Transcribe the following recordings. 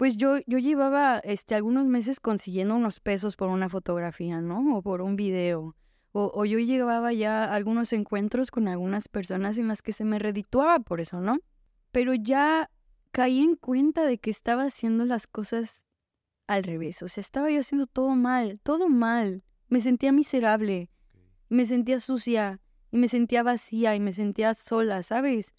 Pues yo, yo llevaba este, algunos meses consiguiendo unos pesos por una fotografía, ¿no? O por un video. O, yo llevaba ya algunos encuentros con algunas personas en las que se me redituaba por eso, ¿no? Pero ya caí en cuenta de que estaba haciendo las cosas al revés. O sea, estaba yo haciendo todo mal, todo mal. Me sentía miserable, me sentía sucia, y me sentía vacía, y me sentía sola, ¿sabes?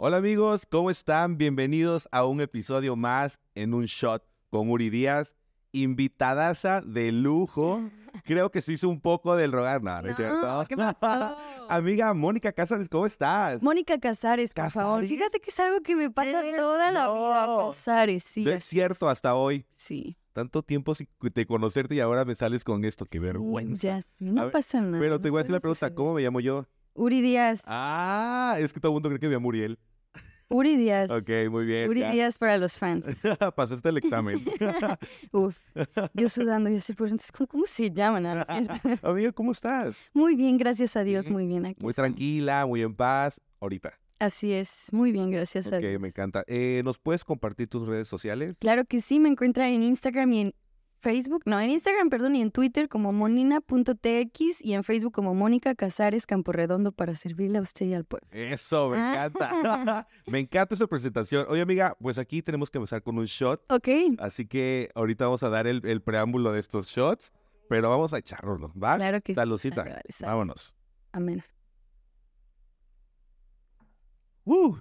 Hola amigos, ¿cómo están? Bienvenidos a un episodio más en un shot con Uri Díaz, invitadaza de lujo. Creo que se hizo un poco del rogar, ¿no? nada. no Amiga Mónica Casares, ¿cómo estás? Mónica Casares, por favor. Fíjate que es algo que me pasa eh, toda la vida. Casares, sí. es cierto hasta hoy. Sí. Tanto tiempo sin conocerte y ahora me sales con esto, qué vergüenza. Ya, no pasa nada. Pero te voy a decir la pregunta, ¿cómo me llamo yo? Uri Díaz. Ah, es que todo el mundo cree que ve a Muriel. Uri Díaz. Ok, muy bien. Uri Díaz para los fans. Pasaste el examen. Uf, yo sudando, yo sé, ¿cómo, se llaman? Ah, Amiga, ¿cómo estás? Muy bien, gracias a Dios, muy bien aquí. Muy tranquila, muy en paz, ahorita. Así es, muy bien, gracias a Dios. Ok, me encanta. Eh, ¿Nos puedes compartir tus redes sociales? Claro que sí, me encuentran en Instagram y en Facebook, no, en Instagram, perdón, y en Twitter como monina.tx y en Facebook como Mónica Casares Camporredondo para servirle a usted y al pueblo. Eso, me ah. encanta. me encanta su presentación. Oye, amiga, pues aquí tenemos que empezar con un shot. Ok. Así que ahorita vamos a dar el, preámbulo de estos shots, pero vamos a echárnoslo, ¿va? Claro que Salucita. Vámonos. Amén. ¡Uh!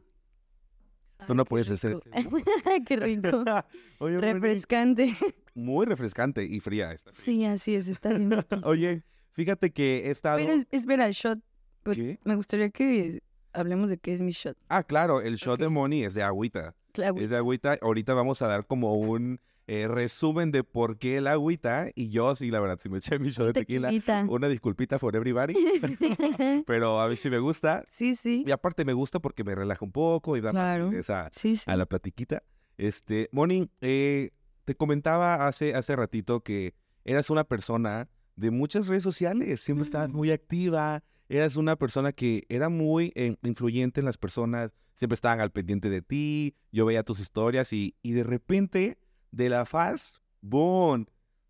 Tú no puedes hacer. qué rico. refrescante. Muy refrescante y fría esta. Sí, así es, está bien. Oye, fíjate que he estado. ver espera, shot. Pues, me gustaría que hablemos de qué es mi shot. Ah, claro, el shot de Moni es de agüita. Es de agüita. Ahorita vamos a dar como un eh, resumen de por qué el agüita y yo sí, la verdad, si me eché mi shot de tequila, una disculpita for everybody, pero a ver si me gusta. Sí, sí. Y aparte me gusta porque me relaja un poco y da más a, a la platiquita. Este, Moni, eh, te comentaba hace, hace ratito que eras una persona de muchas redes sociales, siempre estabas mm. muy activa, eras una persona que era muy eh, influyente en las personas, siempre estaban al pendiente de ti, yo veía tus historias y, y de repente de la faz, Boom.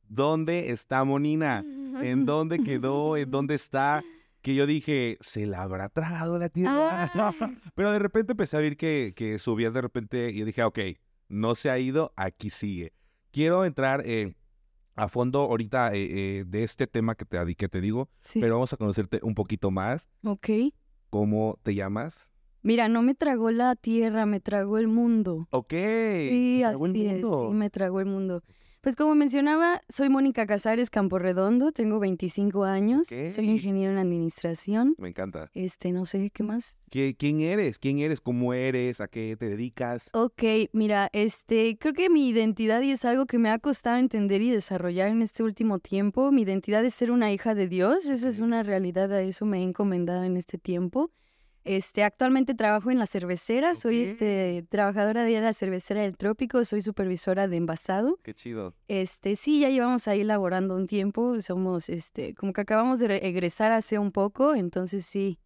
¿Dónde está Monina? ¿En dónde quedó? ¿En dónde está? Que yo dije, ¿se la habrá tragado la tierra? Pero de repente empecé a ver que, subías de repente y dije, ok, no se ha ido, aquí sigue. Quiero entrar eh, a fondo ahorita eh, eh, de este tema que te, que te digo, pero vamos a conocerte un poquito más. Ok. ¿Cómo te llamas? Mira, no me tragó la tierra, me tragó el mundo. Ok. Sí, así es. Sí, me tragó el mundo. Pues como mencionaba, soy Mónica Casares Camporredondo, tengo 25 años, soy ingeniero en administración. Me encanta. Este, no sé, ¿qué más? ¿Qué, ¿Quién eres? ¿Quién eres? ¿Cómo eres? ¿A qué te dedicas? Ok, mira, este, creo que mi identidad y es algo que me ha costado entender y desarrollar en este último tiempo. Mi identidad es ser una hija de Dios, esa es una realidad, a eso me he encomendado en este tiempo. Este, actualmente trabajo en la cervecera, soy este, trabajadora de la cervecera del Trópico, soy supervisora de envasado. Qué chido. Este, sí, ya llevamos ahí laborando un tiempo, somos, este, como que acabamos de regresar hace un poco, entonces sí,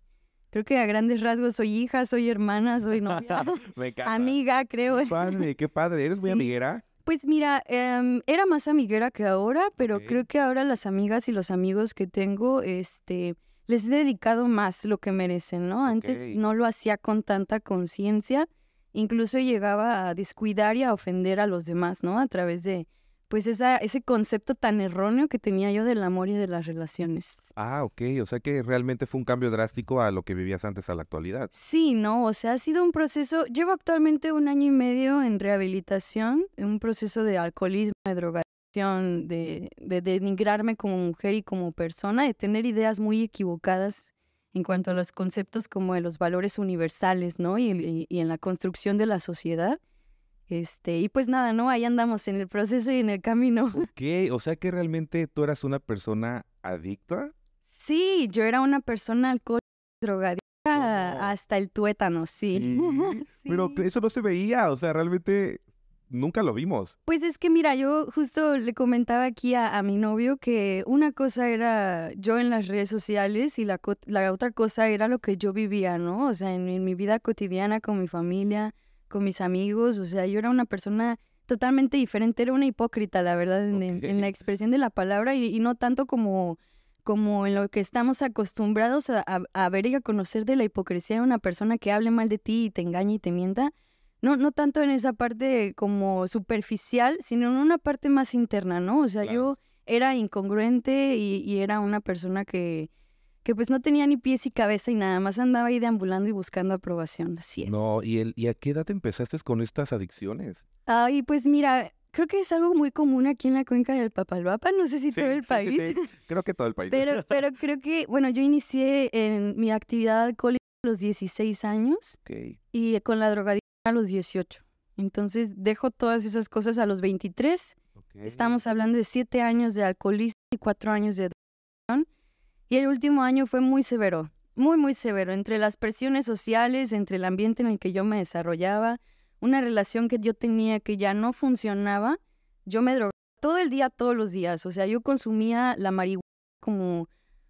creo que a grandes rasgos soy hija, soy hermana, soy novia, amiga, creo. Qué padre, qué padre, ¿eres muy amiguera? Pues mira, em, era más amiguera que ahora, pero creo que ahora las amigas y los amigos que tengo, este les he dedicado más lo que merecen, ¿no? Antes no lo hacía con tanta conciencia, incluso llegaba a descuidar y a ofender a los demás, ¿no? A través de, pues, esa, ese concepto tan erróneo que tenía yo del amor y de las relaciones. Ah, ok, o sea que realmente fue un cambio drástico a lo que vivías antes a la actualidad. Sí, ¿no? O sea, ha sido un proceso, llevo actualmente un año y medio en rehabilitación, en un proceso de alcoholismo, de drogas de, de denigrarme como mujer y como persona, de tener ideas muy equivocadas en cuanto a los conceptos como de los valores universales, ¿no? Y, y, en la construcción de la sociedad. Este, y pues nada, ¿no? Ahí andamos en el proceso y en el camino. ¿Qué? o sea que realmente tú eras una persona adicta. Sí, yo era una persona alcohólica, drogadicta, oh. hasta el tuétano, sí. Pero eso no se veía, o sea, realmente nunca lo vimos. Pues es que mira, yo justo le comentaba aquí a, mi novio que una cosa era yo en las redes sociales y la, la otra cosa era lo que yo vivía, ¿no? O sea, en, mi vida cotidiana con mi familia, con mis amigos, o sea, yo era una persona totalmente diferente, era una hipócrita, la verdad, en, la expresión de la palabra y, no tanto como, como en lo que estamos acostumbrados a, a, ver y a conocer de la hipocresía de una persona que hable mal de ti y te engaña y te mienta, no, no tanto en esa parte como superficial, sino en una parte más interna, ¿no? O sea, yo era incongruente y, era una persona que, que pues no tenía ni pies y cabeza y nada más andaba ahí deambulando y buscando aprobación, así es. No, ¿y, el, y a qué edad empezaste con estas adicciones? Ay, pues mira, creo que es algo muy común aquí en la cuenca del Papalvapa, no sé si todo el país. creo que todo el país. Pero, pero creo que, bueno, yo inicié en mi actividad alcohólica a los 16 años y con la drogadicción a los 18. Entonces dejo todas esas cosas a los 23. Estamos hablando de 7 años de alcoholismo y 4 años de educación. Y el último año fue muy severo, muy, muy severo, entre las presiones sociales, entre el ambiente en el que yo me desarrollaba, una relación que yo tenía que ya no funcionaba. Yo me drogaba todo el día, todos los días. O sea, yo consumía la marihuana como,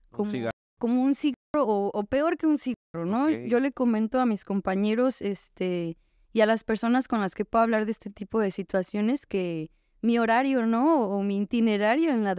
como, un, cigarro o, peor que un cigarro, ¿no? Yo le comento a mis compañeros, este, y a las personas con las que puedo hablar de este tipo de situaciones que mi horario, ¿no? O mi itinerario en la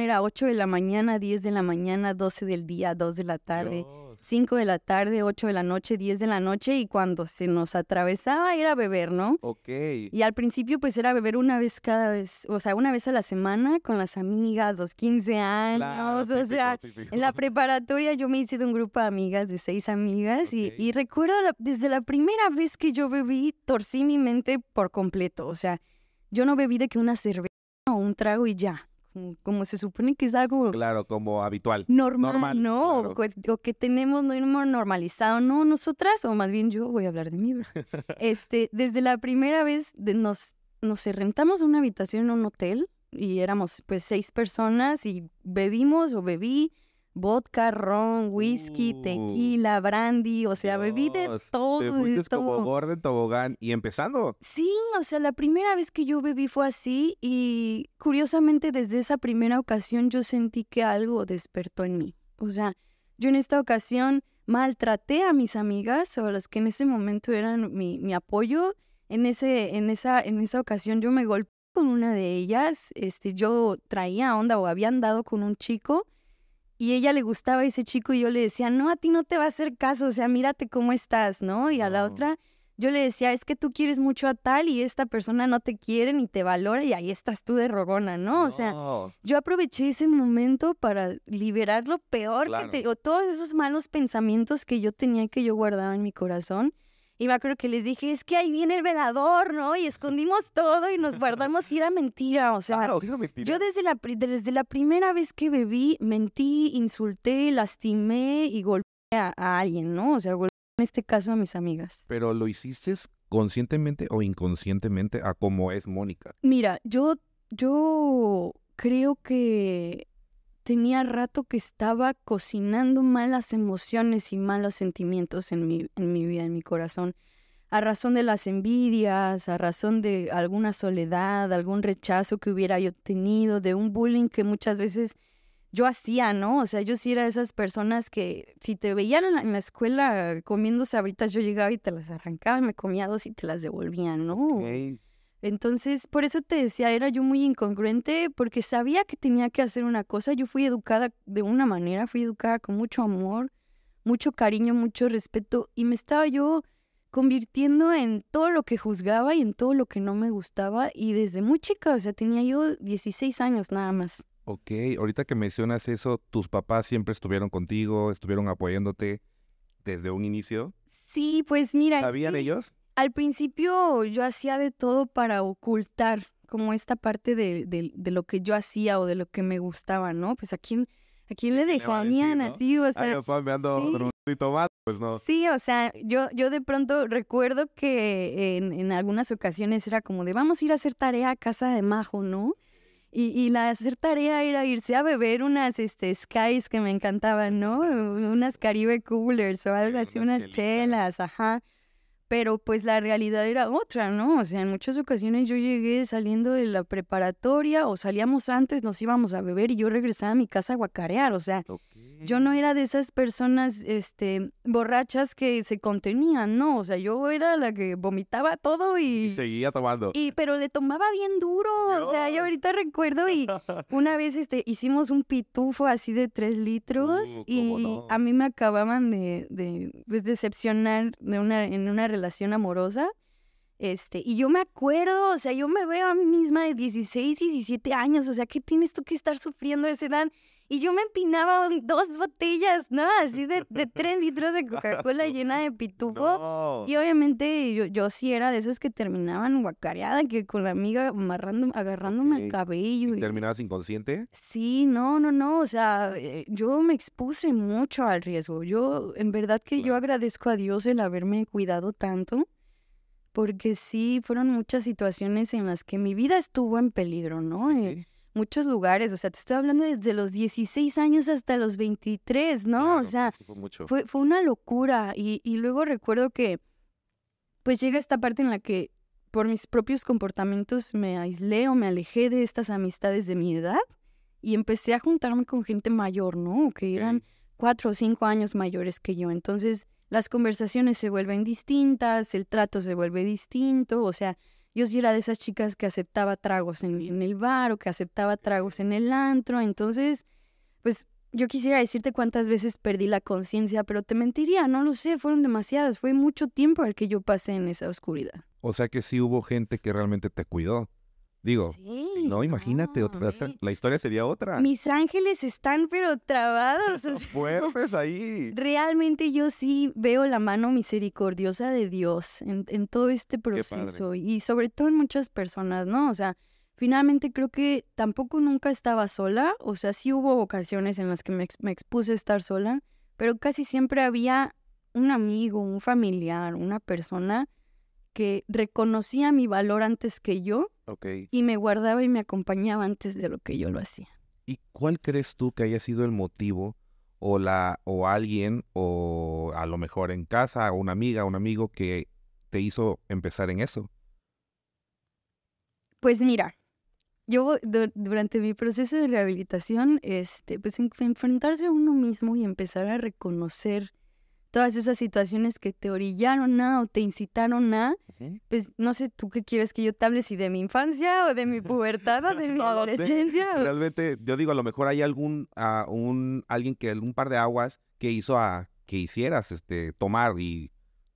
era 8 de la mañana, 10 de la mañana, 12 del día, 2 de la tarde, 5 de la tarde, 8 de la noche, 10 de la noche y cuando se nos atravesaba era beber, ¿no? Ok. Y al principio pues era beber una vez cada vez, o sea, una vez a la semana con las amigas, los 15 años, o sea, en la preparatoria yo me hice de un grupo de amigas, de seis amigas y, recuerdo desde la primera vez que yo bebí, torcí mi mente por completo, o sea, yo no bebí de que una cerveza o un trago y ya como, se supone que es algo... Claro, como habitual. Normal, no, o, que tenemos normalizado, no, nosotras, o más bien yo voy a hablar de mí, este, desde la primera vez nos, nos rentamos una habitación en un hotel y éramos pues seis personas y bebimos o bebí vodka, ron, whisky, uh. tequila, brandy, o sea, bebí de todo. Te como tobogán y empezando. Sí, o sea, la primera vez que yo bebí fue así y curiosamente desde esa primera ocasión yo sentí que algo despertó en mí. O sea, yo en esta ocasión maltraté a mis amigas o las que en ese momento eran mi, apoyo. En, ese, en, esa, en esa ocasión yo me golpeé con una de ellas, este, yo traía onda o había andado con un chico y ella le gustaba a ese chico y yo le decía, no, a ti no te va a hacer caso, o sea, mírate cómo estás, ¿no? Y a la otra yo le decía, es que tú quieres mucho a tal y esta persona no te quiere ni te valora y ahí estás tú de rogona, ¿no? O sea, yo aproveché ese momento para liberar lo peor que te, o todos esos malos pensamientos que yo tenía que yo guardaba en mi corazón y me acuerdo que les dije, es que ahí viene el velador, ¿no? Y escondimos todo y nos guardamos y era mentira, o sea. Claro, era mentira. Yo desde la, desde la primera vez que bebí, mentí, insulté, lastimé y golpeé a, alguien, ¿no? O sea, golpeé en este caso a mis amigas. Pero lo hiciste conscientemente o inconscientemente a como es Mónica. Mira, yo, yo creo que tenía rato que estaba cocinando malas emociones y malos sentimientos en mi, en mi vida, en mi corazón, a razón de las envidias, a razón de alguna soledad, algún rechazo que hubiera yo tenido, de un bullying que muchas veces yo hacía, ¿no? O sea, yo sí era de esas personas que si te veían en la, escuela comiendo sabritas, yo llegaba y te las arrancaba y me comía dos y te las devolvían, ¿no? Entonces, por eso te decía, era yo muy incongruente porque sabía que tenía que hacer una cosa. Yo fui educada de una manera, fui educada con mucho amor, mucho cariño, mucho respeto y me estaba yo convirtiendo en todo lo que juzgaba y en todo lo que no me gustaba y desde muy chica, o sea, tenía yo 16 años nada más. Ok, ahorita que mencionas eso, ¿tus papás siempre estuvieron contigo, estuvieron apoyándote desde un inicio? Sí, pues mira. ¿Sabían ellos? Al principio yo hacía de todo para ocultar como esta parte de, lo que yo hacía o de lo que me gustaba, ¿no? Pues a quién, a quién le dejaban así, o sea... sí. tomate, pues no. Sí, o sea, yo, yo de pronto recuerdo que en, algunas ocasiones era como de vamos a ir a hacer tarea a casa de Majo, ¿no? Y, y la hacer tarea era irse a beber unas este, skies que me encantaban, ¿no? Unas Caribe Coolers o algo así, unas chelas, ajá pero pues la realidad era otra, ¿no? O sea, en muchas ocasiones yo llegué saliendo de la preparatoria o salíamos antes, nos íbamos a beber y yo regresaba a mi casa a guacarear, o sea, yo no era de esas personas este, borrachas que se contenían, no, o sea, yo era la que vomitaba todo y... seguía tomando. Y, pero le tomaba bien duro, o sea, yo ahorita recuerdo y una vez este, hicimos un pitufo así de tres litros uh, y a mí me acababan de, pues, decepcionar una, en una relación amorosa. Este, y yo me acuerdo, o sea, yo me veo a mí misma de 16, 17 años, o sea, ¿qué tienes tú que estar sufriendo a esa edad? Y yo me empinaba dos botellas, ¿no? Así de, de tres litros de ah, Coca-Cola llena de pitufo. Y obviamente yo, yo sí era de esas que terminaban guacareada, que con la amiga amarrando, agarrándome al el cabello. ¿Y, terminabas inconsciente? Sí, no, no, no. O sea, eh, yo me expuse mucho al riesgo. Yo, en verdad que yo agradezco a Dios el haberme cuidado tanto porque sí fueron muchas situaciones en las que mi vida estuvo en peligro, ¿no? Eh, muchos lugares, o sea, te estoy hablando desde los 16 años hasta los 23, ¿no? o sea, fue, fue, una locura. Y, y luego recuerdo que, pues llega esta parte en la que por mis propios comportamientos me aislé o me alejé de estas amistades de mi edad y empecé a juntarme con gente mayor, ¿no? Que eran cuatro o cinco años mayores que yo. Entonces las conversaciones se vuelven distintas, el trato se vuelve distinto, o sea, yo sí era de esas chicas que aceptaba tragos en, el bar o que aceptaba tragos en el antro. Entonces, pues yo quisiera decirte cuántas veces perdí la conciencia, pero te mentiría, no lo sé, fueron demasiadas. Fue mucho tiempo el que yo pasé en esa oscuridad. O sea que sí hubo gente que realmente te cuidó. Digo, no, imagínate, otra, la historia sería otra. Mis ángeles están pero trabados. ahí. Realmente yo sí veo la mano misericordiosa de Dios en, todo este proceso y sobre todo en muchas personas, ¿no? O sea, finalmente creo que tampoco nunca estaba sola, o sea, sí hubo ocasiones en las que me, me expuse a estar sola, pero casi siempre había un amigo, un familiar, una persona que reconocía mi valor antes que yo y me guardaba y me acompañaba antes de lo que yo lo hacía. ¿Y cuál crees tú que haya sido el motivo o la o alguien o a lo mejor en casa una amiga, un amigo que te hizo empezar en eso? Pues mira, yo durante mi proceso de rehabilitación, este, pues enfrentarse a uno mismo y empezar a reconocer todas esas situaciones que te orillaron a o te incitaron a, pues no sé, ¿tú qué quieres que yo te hable? ¿Si de mi infancia o de mi pubertad o de mi adolescencia? Realmente, yo digo, a lo mejor hay algún, a ah, un, alguien que, algún par de aguas que hizo a que hicieras este, tomar y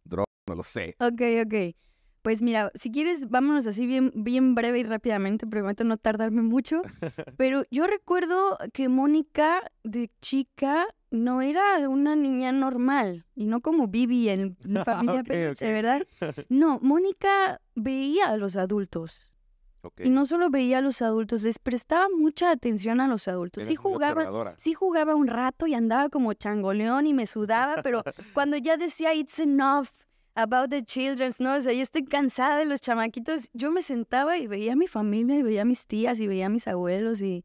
droga, no lo sé. Ok, ok. Pues mira, si quieres, vámonos así bien, bien breve y rápidamente, prometo no tardarme mucho. Pero yo recuerdo que Mónica de chica no era una niña normal y no como Vivi en la ah, familia ¿verdad? No, Mónica veía a los adultos. Y no solo veía a los adultos, les prestaba mucha atención a los adultos. jugaba, sí jugaba un rato y andaba como changoleón y me sudaba, pero cuando ya decía it's enough, About the Children's, ¿no? O sea, yo estoy cansada de los chamaquitos. Yo me sentaba y veía a mi familia y veía a mis tías y veía a mis abuelos y,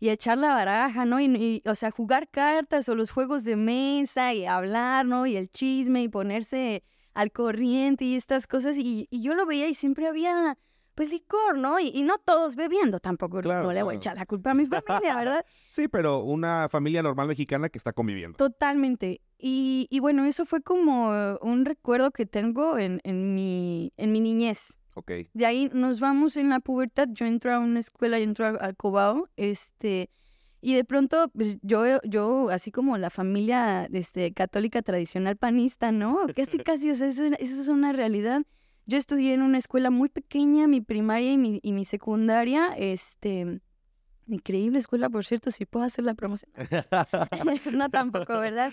y echar la baraja, ¿no? Y, o sea, jugar cartas o los juegos de mesa y hablar, ¿no? Y el chisme y ponerse al corriente y estas cosas. Y, y yo lo veía y siempre había, pues, licor, ¿no? Y, no todos bebiendo tampoco. no le voy a echar la culpa a mi familia, ¿verdad? sí, pero una familia normal mexicana que está conviviendo. Totalmente. Y, bueno, eso fue como un recuerdo que tengo en, mi, en mi niñez. Okay. De ahí nos vamos en la pubertad. Yo entro a una escuela, yo entro al, Cobao, este, y de pronto pues, yo, yo, así como la familia este, católica tradicional panista, ¿no? Casi, casi, o sea, eso, es una realidad. Yo estudié en una escuela muy pequeña, mi primaria y mi, y mi secundaria, este, increíble escuela, por cierto, si puedo hacer la promoción. no tampoco, ¿verdad?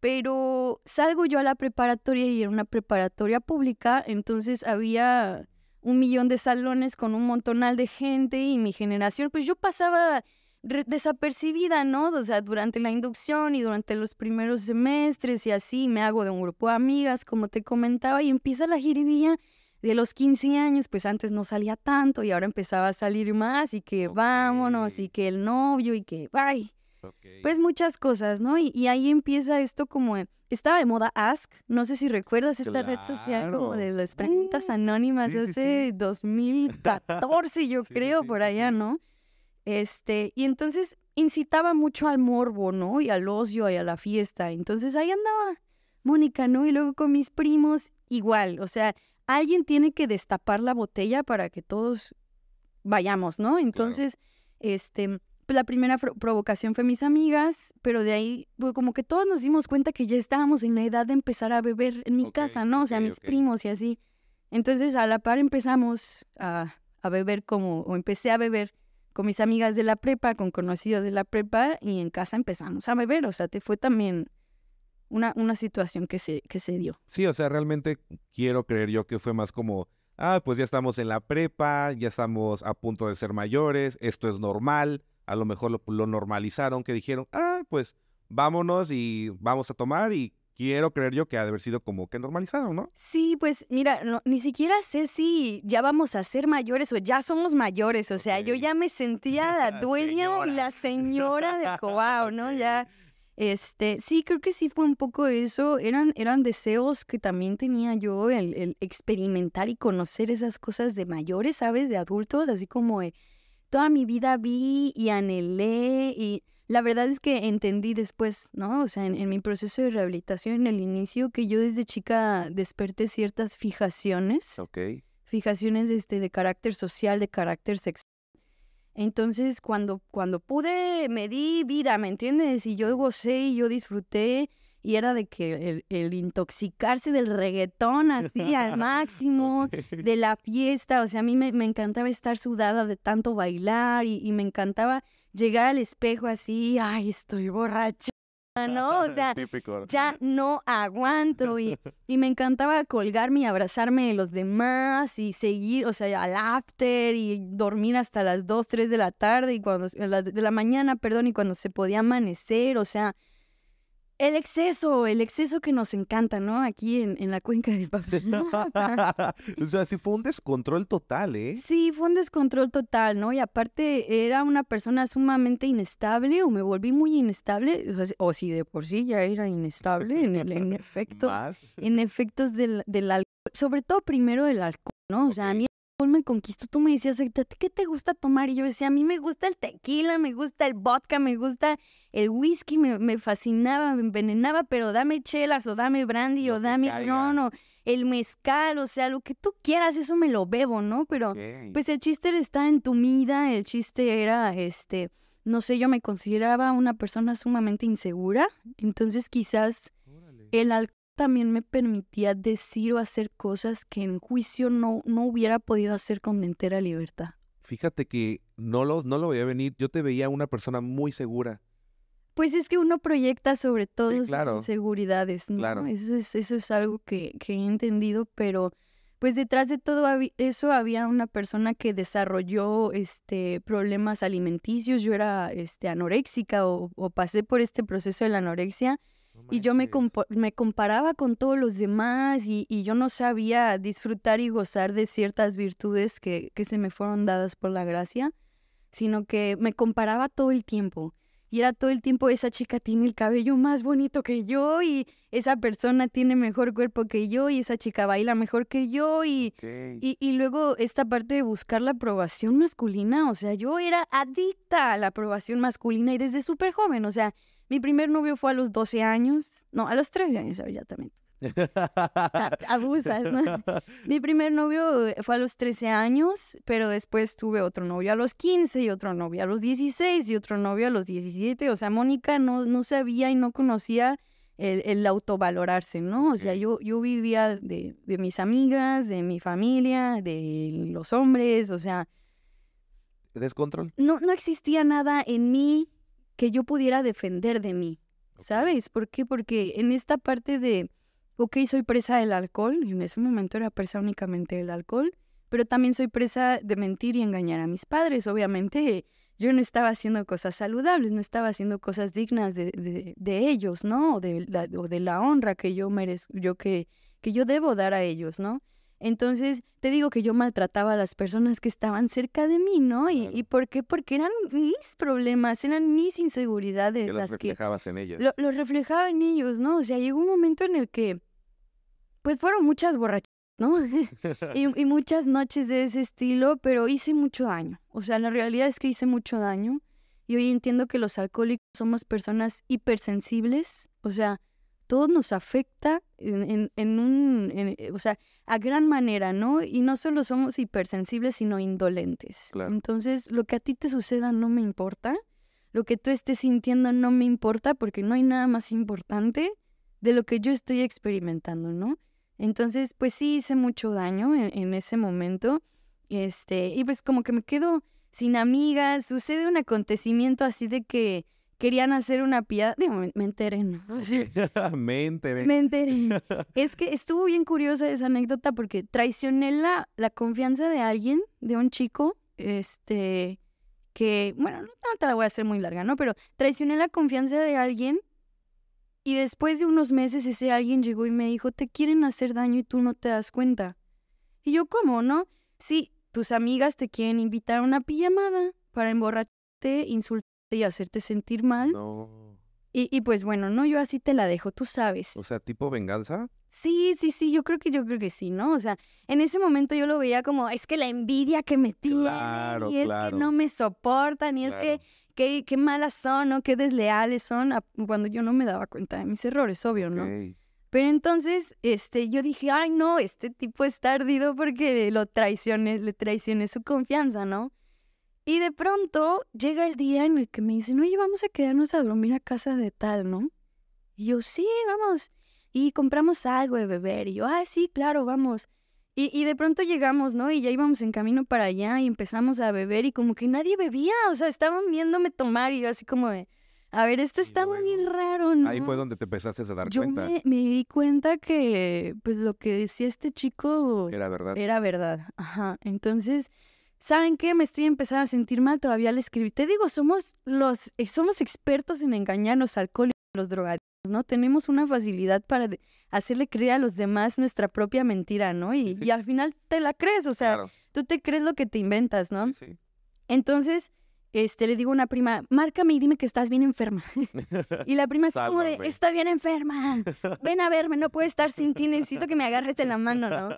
Pero salgo yo a la preparatoria y era una preparatoria pública, entonces había un millón de salones con un montonal de gente y mi generación, pues yo pasaba desapercibida, ¿no? O sea, durante la inducción y durante los primeros semestres y así, me hago de un grupo de amigas, como te comentaba, y empieza la jiribilla de los 15 años, pues antes no salía tanto y ahora empezaba a salir más y que vámonos y que el novio y que bye. Pues muchas cosas, ¿no? Y, ahí empieza esto como, eh, estaba de moda Ask, no sé si recuerdas esta red social como de las preguntas uh, anónimas hace 2014, yo creo, por allá, ¿no? Este, y entonces incitaba mucho al morbo, ¿no? Y al ocio y a la fiesta. Entonces ahí andaba Mónica, ¿no? Y luego con mis primos, igual. O sea, alguien tiene que destapar la botella para que todos vayamos, ¿no? Entonces, este, pues, la primera provocación fue mis amigas, pero de ahí pues, como que todos nos dimos cuenta que ya estábamos en la edad de empezar a beber en mi casa, ¿no? O sea, mis primos y así. Entonces a la par empezamos a, beber como, o empecé a beber con mis amigas de la prepa, con conocidos de la prepa, y en casa empezamos a beber, o sea, te fue también una, una situación que se, que se dio. Sí, o sea, realmente quiero creer yo que fue más como ah, pues ya estamos en la prepa, ya estamos a punto de ser mayores, esto es normal, a lo mejor lo, normalizaron, que dijeron, ah, pues vámonos y vamos a tomar y quiero creer yo que ha de haber sido como que normalizado, ¿no? Sí, pues mira, ni siquiera sé si ya vamos a ser mayores o ya somos mayores, o sea, yo ya me sentía la dueña y la señora de Cobao, ¿no? Ya, este, sí, creo que sí fue un poco eso, eran, eran deseos que también tenía yo, el, experimentar y conocer esas cosas de mayores, ¿sabes? De adultos, así como toda mi vida vi y anhelé y la verdad es que entendí después, ¿no? O sea, en, mi proceso de rehabilitación en el inicio que yo desde chica desperté ciertas fijaciones. Ok. Fijaciones este, de carácter social, de carácter sexual. Entonces, cuando, cuando pude, me di vida, ¿me entiendes? Y yo gocé y yo disfruté y era de que el, intoxicarse del reggaetón así al máximo, de la fiesta, o sea, a mí me, encantaba estar sudada de tanto bailar y, me encantaba llegar al espejo así, ay, estoy borracha. ¿no? O sea, ya no aguanto y, me encantaba colgarme y abrazarme de los demás y seguir, o sea, al after y dormir hasta las 2, 3 de la tarde y cuando, de la mañana, perdón, y cuando se podía amanecer, o sea, el exceso, el exceso que nos encanta, ¿no? Aquí en, en la cuenca del papel. o sea, sí fue un descontrol total, ¿eh? Sí, fue un descontrol total, ¿no? Y aparte era una persona sumamente inestable o me volví muy inestable, o, si de por sí ya era inestable en, el, efectos, en efectos del, alcohol, sobre todo primero del alcohol, ¿no? O sea, a mí me conquistó, tú me decías, ¿qué te gusta tomar? Y yo decía, a mí me gusta el tequila, me gusta el vodka, me gusta el whisky me, fascinaba, me envenenaba, pero dame chelas o dame brandy o dame ron o el mezcal, o sea, lo que tú quieras, eso me lo bebo, ¿no? Pero pues el chiste está en tu vida, el chiste era, este, no sé, yo me consideraba una persona sumamente insegura, entonces quizás el alcohol también me permitía decir o hacer cosas que en juicio no, no hubiera podido hacer con entera libertad. Fíjate que no lo, no lo veía venir, yo te veía una persona muy segura pues es que uno proyecta sobre todo sus inseguridades, ¿no? Eso es, eso es algo que, he entendido, pero pues detrás de todo eso había una persona que desarrolló este problemas alimenticios. Yo era este anoréxica o, pasé por este proceso de la anorexia. y yo me, me comparaba con todos los demás y, yo no sabía disfrutar y gozar de ciertas virtudes que, que se me fueron dadas por la gracia, sino que me comparaba todo el tiempo y era todo el tiempo esa chica tiene el cabello más bonito que yo y esa persona tiene mejor cuerpo que yo y esa chica baila mejor que yo y, y, luego esta parte de buscar la aprobación masculina, o sea, yo era adicta a la aprobación masculina y desde súper joven, o sea, mi primer novio fue a los 12 años, no, a los 13 años, ya también. Abusas, Mi primer novio eh, fue a los 13 años, pero después tuve otro novio a los 15 y otro novio a los 16 y otro novio a los 17. O sea, Mónica no, no sabía y no conocía el, autovalorarse, ¿no? O sea, yo, yo vivía de, de mis amigas, de mi familia, de los hombres, o sea... ¿Descontrol? No, no existía nada en mí que yo pudiera defender de mí, ¿sabes? ¿Por qué? Porque en esta parte de ok, soy presa del alcohol, en ese momento era presa únicamente del alcohol, pero también soy presa de mentir y engañar a mis padres. Obviamente yo no estaba haciendo cosas saludables, no estaba haciendo cosas dignas de, ellos, ¿no? O de, la, honra que yo merezco, yo que, que yo debo dar a ellos, ¿no? Entonces, te digo que yo maltrataba a las personas que estaban cerca de mí, ¿no? Y, por qué? Porque eran mis problemas, eran mis inseguridades. Que las, reflejabas en ellos. Lo, reflejaba en ellos, ¿no? O sea, llegó un momento en el que pues fueron muchas borrachas, ¿no? y, muchas noches de ese estilo, pero hice mucho daño. O sea, la realidad es que hice mucho daño. Y hoy entiendo que los alcohólicos somos personas hipersensibles. O sea, todo nos afecta en, un, eh, o sea, a gran manera, ¿no? Y no solo somos hipersensibles, sino indolentes. Entonces, lo que a ti te suceda no me importa. Lo que tú estés sintiendo no me importa porque no hay nada más importante de lo que yo estoy experimentando, ¿no? Entonces, pues sí hice mucho daño e-, en, ese momento. Este, y pues como que me quedo sin amigas, sucede un acontecimiento así de que querían hacer una piada. Digo, me, enteré, ¿no? me enteré. Me enteré. Es que estuvo bien curiosa esa anécdota porque traicioné la, la confianza de alguien, de un chico, este, que, bueno, no te la voy a hacer muy larga, ¿no? Pero traicioné la confianza de alguien y después de unos meses ese alguien llegó y me dijo, te quieren hacer daño y tú no te das cuenta. Y yo, ¿cómo, no? Sí, tus amigas te quieren invitar a una pijamada para emborracharte, insultarte y hacerte sentir mal. No. Y, pues bueno, no, yo así te la dejo, tú sabes. O sea, tipo venganza. Sí, sí, sí, yo creo que yo creo que sí, ¿no? O sea, en ese momento yo lo veía como, es que la envidia que me tiene, y es que no me soportan, y es que qué, malas son, Qué desleales son, cuando yo no me daba cuenta de mis errores, obvio, ¿no? Pero entonces, este, yo dije, ay, no, este tipo está ardido porque lo traicioné, le traicioné su confianza, ¿no? Y de pronto llega el día en el que me dicen, oye, vamos a quedarnos a dormir a casa de tal, ¿no? Y yo, sí, vamos. Y compramos algo de beber. Y yo, ah, sí, claro, vamos. Y, de pronto llegamos, ¿no? Y ya íbamos en camino para allá y empezamos a beber y como que nadie bebía, o sea, estaban viéndome tomar y yo así como de, a ver, esto está muy raro, ¿no? Ahí fue donde te empezaste a dar cuenta. Yo me, di cuenta que pues lo que decía este chico era verdad. Era verdad, ajá. Entonces, ¿saben qué? Me estoy empezando a sentir mal, todavía le escribí. Te digo, somos los, eh, somos expertos en engañarnos alcohólicos los drogadictos, ¿no? Tenemos una facilidad para hacerle creer a los demás nuestra propia mentira, ¿no? Y, al final te la crees, o sea, tú te crees lo que te inventas, ¿no? Sí, Entonces, este, le digo a una prima, márcame y dime que estás bien enferma. y la prima es como de, está bien enferma, ven a verme, no puedo estar sin ti, necesito que me agarres de la mano, ¿no?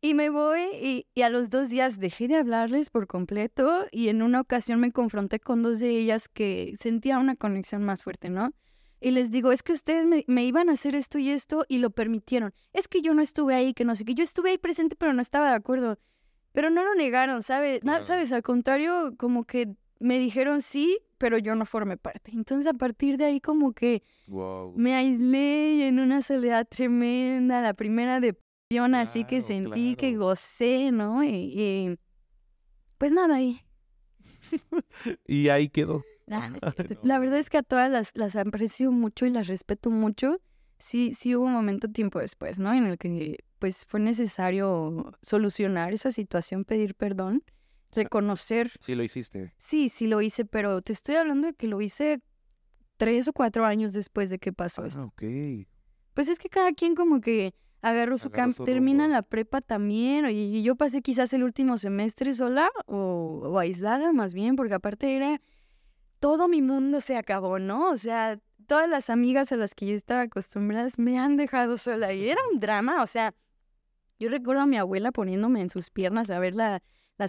Y me voy y, a los dos días dejé de hablarles por completo y en una ocasión me confronté con dos de ellas que sentía una conexión más fuerte, ¿no? y les digo, es que ustedes me, me, iban a hacer esto y esto y lo permitieron. Es que yo no estuve ahí, que no sé qué. Yo estuve ahí presente, pero no estaba de acuerdo. Pero no lo negaron, ¿sabes? ¿Sabes? Al contrario, como que me dijeron sí, pero yo no formé parte. Entonces, a partir de ahí, como que me aislé en una soledad tremenda, la primera depresión, así que sentí que gocé, ¿no? y pues nada, ahí. y ahí quedó. Ah, la verdad es que a todas las, las aprecio mucho y las respeto mucho. Sí, sí hubo un momento tiempo después, ¿no? En el que pues fue necesario solucionar esa situación, pedir perdón, ah, reconocer. Sí, lo hiciste. Sí, sí lo hice, pero te estoy hablando de que lo hice tres o cuatro años después de que pasó ah, ok. Pues es que cada quien como que agarró su campo, termina la prepa también, y, yo pasé quizás el último semestre sola o aislada más bien, porque aparte era todo mi mundo se acabó, ¿no? O sea, todas las amigas a las que yo estaba acostumbrada me han dejado sola y era un drama, o sea, yo recuerdo a mi abuela poniéndome en sus piernas a ver las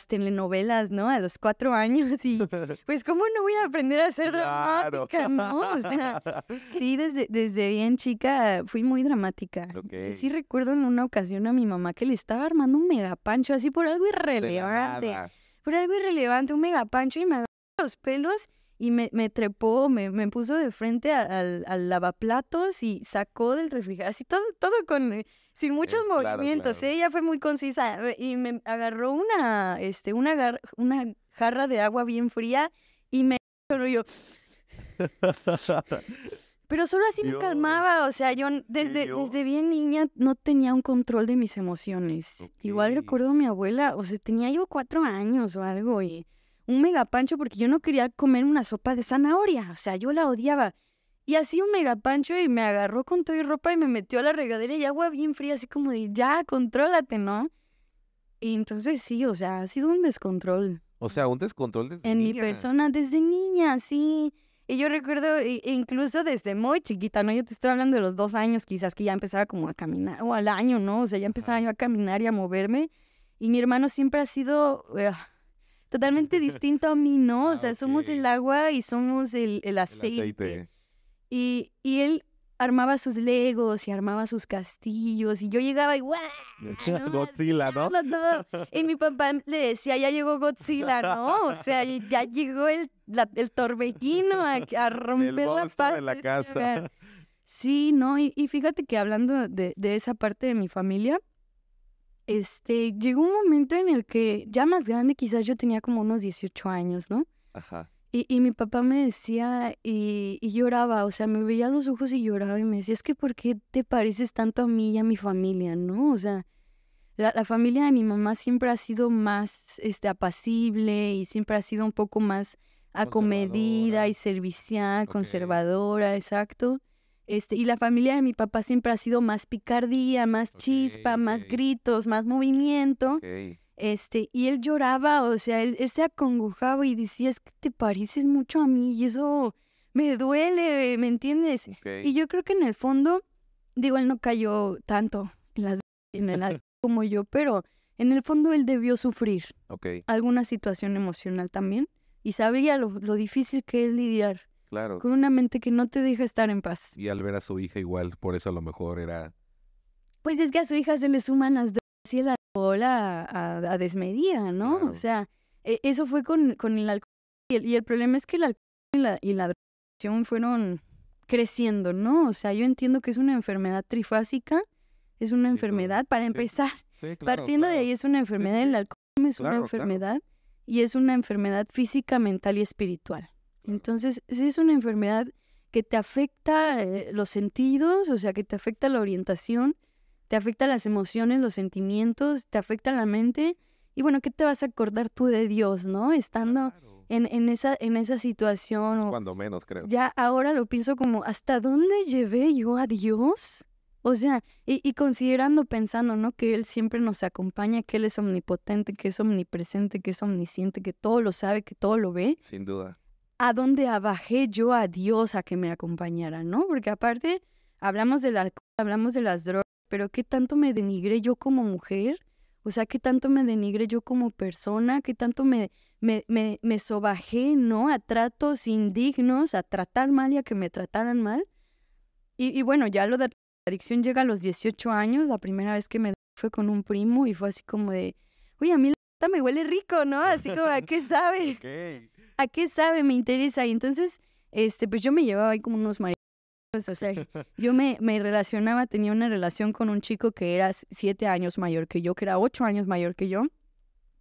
telenovelas, ¿no? A los cuatro años y pues cómo no voy a aprender a ser dramática, ¿no? sí, desde, desde bien chica fui muy dramática. Yo sí recuerdo en una ocasión a mi mamá que le estaba armando un megapancho así por algo irrelevante. Por algo irrelevante, un megapancho y me agarró los pelos y me, trepó, me, puso de frente al, lavaplatos y sacó del refrigerador, así todo, todo con, eh, sin muchos eh, movimientos, ella ¿eh? fue muy concisa y me agarró una, este, una, una jarra de agua bien fría y me... yo... Pero solo así me calmaba, o sea, yo desde, desde bien niña no tenía un control de mis emociones. Igual recuerdo a mi abuela, o sea, tenía yo cuatro años o algo y un megapancho porque yo no quería comer una sopa de zanahoria, o sea, yo la odiaba. Y así un megapancho y me agarró con toda mi ropa y me metió a la regadera y agua bien fría, así como de, ya, contrólate, ¿no? Y entonces sí, o sea, ha sido un descontrol. O sea, un descontrol desde En mi persona, desde niña, sí. Y yo recuerdo, incluso desde muy chiquita, ¿no? Yo te estoy hablando de los dos años, quizás que ya empezaba como a caminar, o al año, ¿no? O sea, ya empezaba yo a caminar y a moverme. Y mi hermano siempre ha sido, totalmente distinto a mí, ¿no? O ah, sea, somos el agua y somos el, aceite. Y, él armaba sus legos y armaba sus castillos y yo llegaba y ¡guau! Godzilla, ¿no? Y mi papá le decía, ya llegó Godzilla, ¿no? O sea, ya llegó el, el torbellino a, romper la paz. de la este casa. Sí, no, y, y fíjate que hablando de, de esa parte de mi familia, este, llegó un momento en el que ya más grande, quizás yo tenía como unos 18 años, ¿no? Ajá. Y, y mi papá me decía y, lloraba, o sea, me veía los ojos y lloraba y me decía, es que ¿por qué te pareces tanto a mí y a mi familia, no? O sea, la, familia de mi mamá siempre ha sido más este, apacible y siempre ha sido un poco más acomedida y servicial, conservadora, exacto. Este, y la familia de mi papá siempre ha sido más picardía, más chispa, más gritos, más movimiento. Este, y él lloraba, o sea, él, se acongojaba y decía, es que te pareces mucho a mí y eso me duele, ¿me entiendes? Y yo creo que en el fondo, digo, él no cayó tanto en las en como yo, pero en el fondo él debió sufrir alguna situación emocional también y sabía lo difícil que es lidiar Claro. Con una mente que no te deja estar en paz. Y al ver a su hija igual, por eso a lo mejor era... Pues es que a su hija se le suman las drogas y el alcohol a, desmedida, ¿no? O sea, e, eso fue con, el alcohol. Y el, problema es que el alcohol y la, y drogación fueron creciendo, ¿no? O sea, yo entiendo que es una enfermedad trifásica, es una enfermedad, para empezar, partiendo de ahí es una enfermedad, el alcohol es una enfermedad y es una enfermedad física, mental y espiritual. Entonces, si es una enfermedad que te afecta eh, los sentidos, o sea, que te afecta la orientación, te afecta las emociones, los sentimientos, te afecta la mente. Y bueno, ¿qué te vas a acordar tú de Dios, no? Estando en, esa, en esa situación. Cuando menos, creo. Ya ahora lo pienso como, ¿hasta dónde llevé yo a Dios? O sea, y, considerando, pensando, ¿no? Que Él siempre nos acompaña, que Él es omnipotente, que es omnipresente, que es omnisciente, que todo lo sabe, que todo lo ve. Sin duda a dónde abajé yo a Dios a que me acompañara, ¿no? Porque aparte hablamos del alcohol, hablamos de las drogas, pero ¿qué tanto me denigré yo como mujer? O sea, ¿qué tanto me denigré yo como persona? ¿Qué tanto me, me, sobajé, ¿no? A tratos indignos, a tratar mal y a que me trataran mal. Y, bueno, ya lo de adicción llega a los 18 años. La primera vez que me fue con un primo y fue así como de, Uy, a mí la me huele rico, ¿no? Así como, qué sabe? ¿a qué sabe? Me interesa. Y entonces, este, pues yo me llevaba ahí como unos maridos. Pues, o sea, yo me, me relacionaba, tenía una relación con un chico que era siete años mayor que yo, que era ocho años mayor que yo.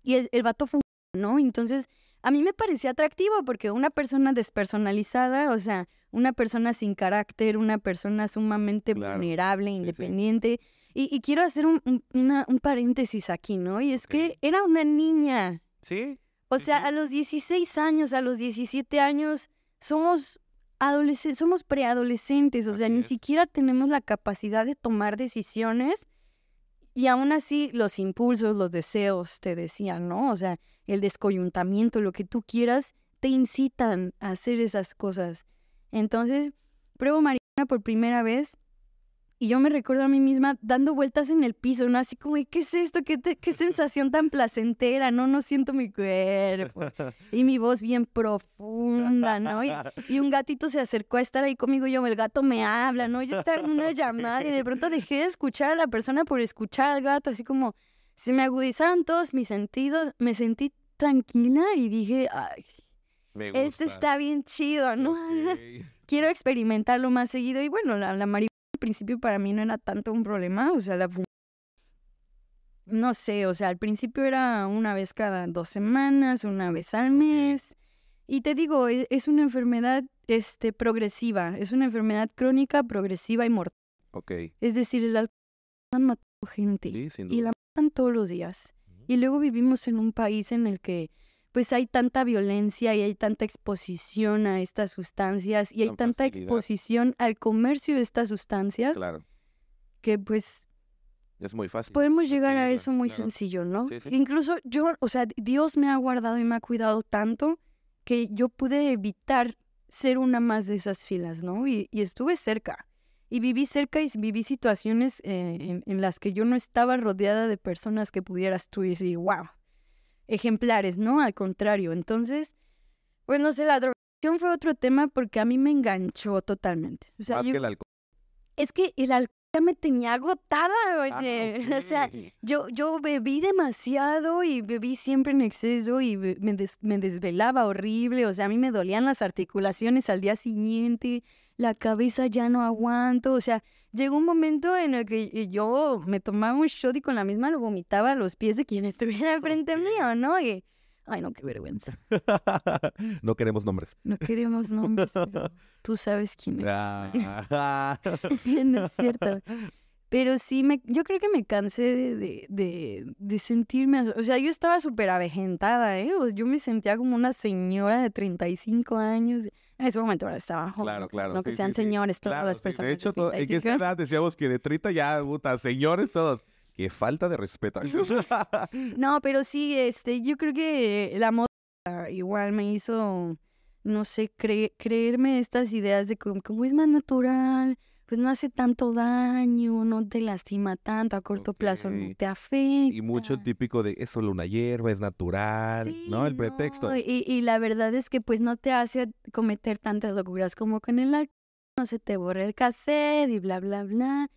Y el, vato fue ¿no? Entonces, a mí me parecía atractivo porque una persona despersonalizada, o sea, una persona sin carácter, una persona sumamente vulnerable, independiente. Y, quiero hacer un, paréntesis aquí, ¿no? Y es que era una niña. Sí. O sea, a los 16 años, a los 17 años, somos adolescentes, somos preadolescentes, o sea, ni siquiera tenemos la capacidad de tomar decisiones y aún así los impulsos, los deseos, te decía, ¿no? O sea, el descoyuntamiento, lo que tú quieras, te incitan a hacer esas cosas. Entonces, pruebo Mariana, por primera vez y yo me recuerdo a mí misma dando vueltas en el piso, ¿no? Así como, ¿qué es esto? ¿Qué, ¿Qué, sensación tan placentera? No, no siento mi cuerpo. Y mi voz bien profunda, ¿no? Y, un gatito se acercó a estar ahí conmigo y yo, el gato me habla, ¿no? Yo estaba en una llamada y de pronto dejé de escuchar a la persona por escuchar al gato, así como, se me agudizaron todos mis sentidos, me sentí tranquila y dije, ay, este está bien chido, ¿no? Quiero experimentarlo más seguido y bueno, la, la principio para mí no era tanto un problema, o sea, la no sé, o sea, al principio era una vez cada dos semanas, una vez al mes. Y te digo, e, es una enfermedad este, progresiva, es una enfermedad crónica, progresiva y mortal. Ok. Es decir, el alcohol han gente y la matan todos los días. Y luego vivimos en un país en el que pues hay tanta violencia y hay tanta exposición a estas sustancias y hay tanta exposición al comercio de estas sustancias claro. que pues... Es muy fácil. Podemos llegar a eso muy sencillo, ¿no? Incluso yo, o sea, Dios me ha guardado y me ha cuidado tanto que yo pude evitar ser una más de esas filas, ¿no? Y, estuve cerca. Y viví cerca y viví situaciones eh, en, en, las que yo no estaba rodeada de personas que pudieras tú decir, wow, ejemplares, ¿no? Al contrario. Entonces, bueno pues, no sé, la drogación fue otro tema porque a mí me enganchó totalmente. Más que el alcohol. Es que el alcohol ya me tenía agotada, ah, oye. O sea, yo, yo bebí demasiado y bebí siempre en exceso y me, me desvelaba horrible. O sea, a mí me dolían las articulaciones al día siguiente la cabeza ya no aguanto, o sea, llegó un momento en el que eh, yo me tomaba un shot y con la misma lo vomitaba a los pies de quien estuviera frente mío, ¿no? ay, no, qué vergüenza. no queremos nombres. No queremos nombres, pero tú sabes quién es. Ah. no es cierto. Pero sí, me, yo creo que me cansé de, de, sentirme, o sea, yo estaba súper avejentada, ¿eh? yo me sentía como una señora de 35 años. En ese momento estaba joven. Claro, claro. No que sean señores todas las personas. de hecho, de en esa decíamos que de 30 ya, puta, señores todos. Qué falta de respeto. no, pero sí, este, yo creo que la moda igual me hizo, no sé, creerme estas ideas de cómo es más natural, pues no hace tanto daño, no te lastima tanto, a corto plazo no te afecta. Y mucho el típico de es solo una hierba, es natural, ¿no? El pretexto. Y, y, la verdad es que pues no te hace cometer tantas locuras como con el alcohol, no se te borra el cassette y bla, bla, bla.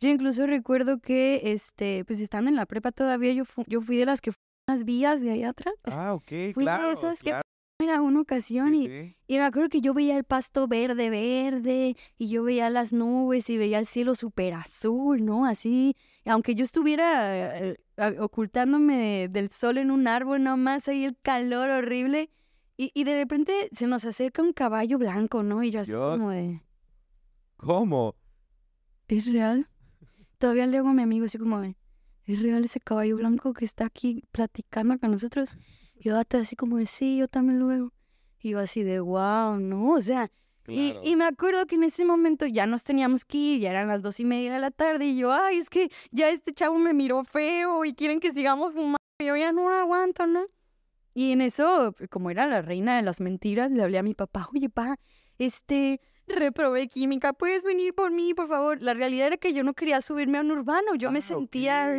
Yo incluso recuerdo que, este, pues estando en la prepa todavía, yo, yo fui de las que las vías de ahí atrás. Ah, ok, claro. Fui claro. Era una ocasión y, y, me acuerdo que yo veía el pasto verde, verde, y yo veía las nubes y veía el cielo súper azul, ¿no? Así, aunque yo estuviera eh, ocultándome del sol en un árbol, nomás ahí el calor horrible, y, de repente se nos acerca un caballo blanco, ¿no? Y yo así como de... ¿Cómo? ¿Es real? Todavía le hago a mi amigo así como de, ¿es real ese caballo blanco que está aquí platicando con nosotros? yo hasta así como de, sí, yo también luego, Y yo así de, wow, no, o sea. Y, me acuerdo que en ese momento ya nos teníamos que ir, ya eran las dos y media de la tarde, y yo, ay, es que ya este chavo me miró feo y quieren que sigamos fumando, y yo ya no aguanto, ¿no? Y en eso, pues, como era la reina de las mentiras, le hablé a mi papá, oye, pa, este, reprobé química, ¿puedes venir por mí, por favor? La realidad era que yo no quería subirme a un urbano, yo me ah, sentía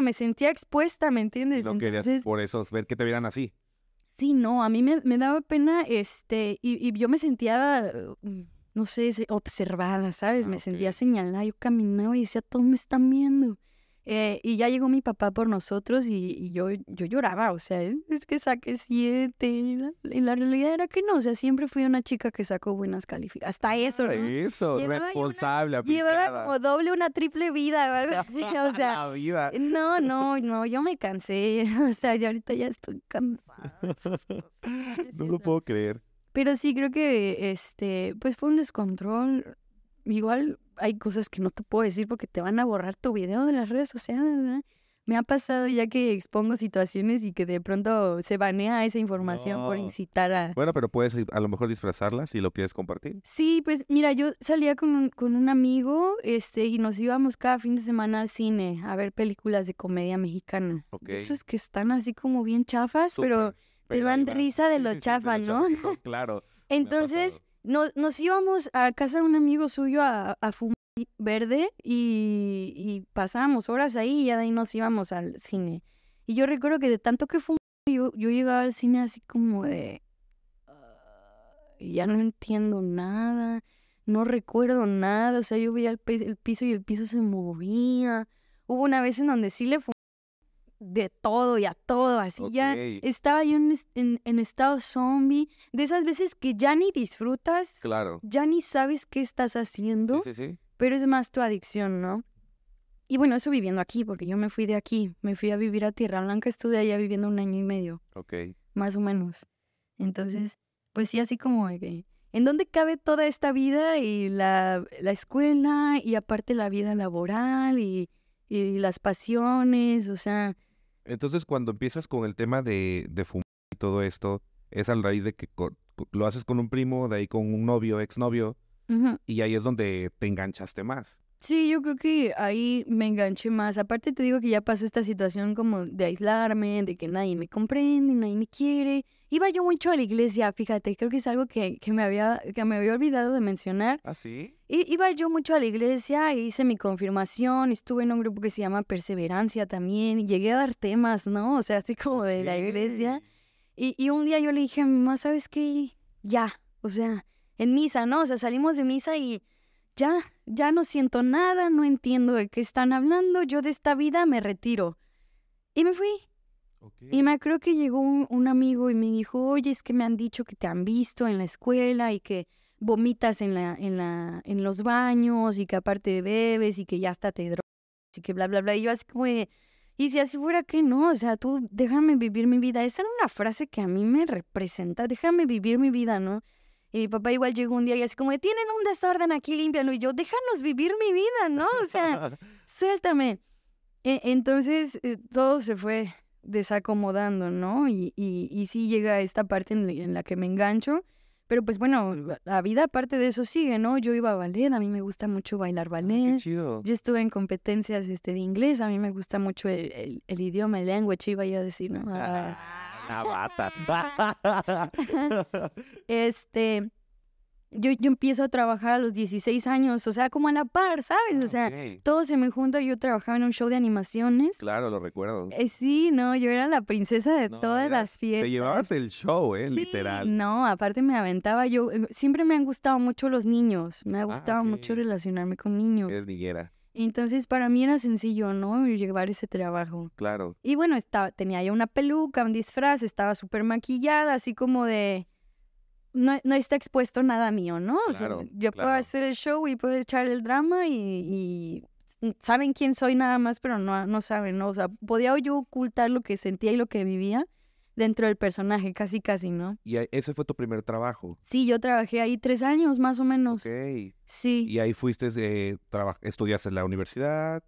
me sentía expuesta, ¿me entiendes? No querías por eso ver que te vieran así. Sí, no, a mí me, daba pena, este, y, yo me sentía, mm, no sé, observada, ¿sabes? Ah, me sentía señalada, yo caminaba y decía, ¿todo me están viendo. Eh, y ya llegó mi papá por nosotros y, yo, yo lloraba, o sea, es, que saqué siete. Y la, realidad era que no, o sea, siempre fui una chica que sacó buenas calificaciones. Hasta eso. ¿no? Eso, responsable. llevaba como doble, una triple vida o O sea, no, no, no, yo me cansé. O sea, yo ahorita ya estoy cansada. no lo puedo creer. Pero sí, creo que este, pues fue un descontrol. Igual hay cosas que no te puedo decir porque te van a borrar tu video de las redes sociales. Me ha pasado ya que expongo situaciones y que de pronto se banea esa información por incitar a... Bueno, pero puedes a lo mejor disfrazarlas si lo quieres compartir. Sí, pues mira, yo salía con un, con un amigo este, y nos íbamos cada fin de semana al cine a ver películas de comedia mexicana. Esas que están así como bien chafas, pero te dan risa de lo chafa, ¿no? claro. Entonces nos, íbamos a casa de un amigo suyo a, fumar verde y, pasábamos horas ahí y ya de ahí nos íbamos al cine. Y yo recuerdo que de tanto que fumé yo, llegaba al cine así como de... ya no entiendo nada, no recuerdo nada, o sea, yo veía el, el piso y el piso se movía. Hubo una vez en donde sí le fumé de todo y a todo, así ya estaba yo en, estado zombie, de esas veces que ya ni disfrutas, claro. ya ni sabes qué estás haciendo, pero es más tu adicción, ¿no? Y bueno, eso viviendo aquí, porque yo me fui de aquí, me fui a vivir a Tierra Blanca, estuve allá viviendo un año y medio, Ok. más o menos. Entonces, pues sí, así como ¿En dónde cabe toda esta vida y la, la escuela y aparte la vida laboral y, y las pasiones? O sea, entonces, cuando empiezas con el tema de, de fumar y todo esto, es al raíz de que lo haces con un primo, de ahí con un novio, exnovio, y ahí es donde te enganchaste más. Sí, yo creo que ahí me enganché más. Aparte te digo que ya pasó esta situación como de aislarme, de que nadie me comprende, nadie me quiere. Iba yo mucho a la iglesia, fíjate, creo que es algo que, me, había, que me había olvidado de mencionar. ¿Ah, sí? iba yo mucho a la iglesia, hice mi confirmación, estuve en un grupo que se llama Perseverancia también, llegué a dar temas, ¿no? O sea, así como de la iglesia. Y, y un día yo le dije a mamá, ¿sabes qué? Ya, o sea, en misa, ¿no? O sea, salimos de misa y ya, ya no siento nada, no entiendo de qué están hablando, yo de esta vida me retiro. Y me fui. Y me creo que llegó un, amigo y me dijo, oye, es que me han dicho que te han visto en la escuela y que vomitas en, la, los baños y que aparte bebes y que ya hasta te drogas y que bla, bla, bla. Y yo así como y si así fuera que no, o sea, tú déjame vivir mi vida. Esa era una frase que a mí me representa, déjame vivir mi vida, ¿no? Y mi papá igual llegó un día y así como, tienen un desorden aquí, límpialo. Y yo, déjanos vivir mi vida, ¿no? O sea, suéltame. E, entonces eh, todo se fue desacomodando, ¿no? Y, y, y sí llega esta parte en, la que me engancho. Pero pues bueno, la vida aparte de eso sigue, ¿no? Yo iba a ballet, a mí me gusta mucho bailar ah, ballet. qué chido. Yo estuve en competencias este, de inglés, a mí me gusta mucho el, el, idioma, el language, iba yo a decir, ¿no? Ah bata este, yo, empiezo a trabajar a los 16 años, o sea, como a la par, ¿sabes? O sea, todo se me junta. Yo trabajaba en un show de animaciones. Claro, lo recuerdo. Eh, sí, no, yo era la princesa de todas las fiestas. Te llevabas el show, ¿eh? Literal. No, aparte me aventaba yo. Eh, siempre me han gustado mucho los niños. Me ha ah, gustado mucho relacionarme con niños. Eres niñera. Entonces para mí era sencillo, ¿no? Llevar ese trabajo. Claro. Y bueno, estaba, tenía ya una peluca, un disfraz, estaba súper maquillada, así como de... No, está expuesto nada mío, ¿no? Claro, yo puedo hacer el show y puedo echar el drama y, saben quién soy nada más, pero no, no saben, ¿no? O sea, podía yo ocultar lo que sentía y lo que vivía dentro del personaje, casi casi, ¿no? ¿Y ese fue tu primer trabajo? Sí, yo trabajé ahí tres años más o menos. Ok. Sí. ¿Y ahí fuiste, eh, estudiaste en la universidad?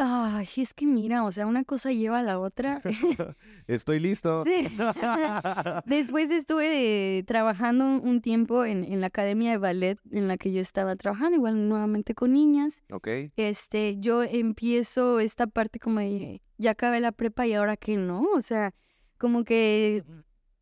Ay, es que mira, o sea, una cosa lleva a la otra. Estoy listo. Sí. Después estuve trabajando un tiempo en, la academia de ballet en la que yo estaba trabajando, igual nuevamente con niñas. Ok. Este, yo empiezo esta parte como de, ya acabé la prepa y ahora que no, o sea, como que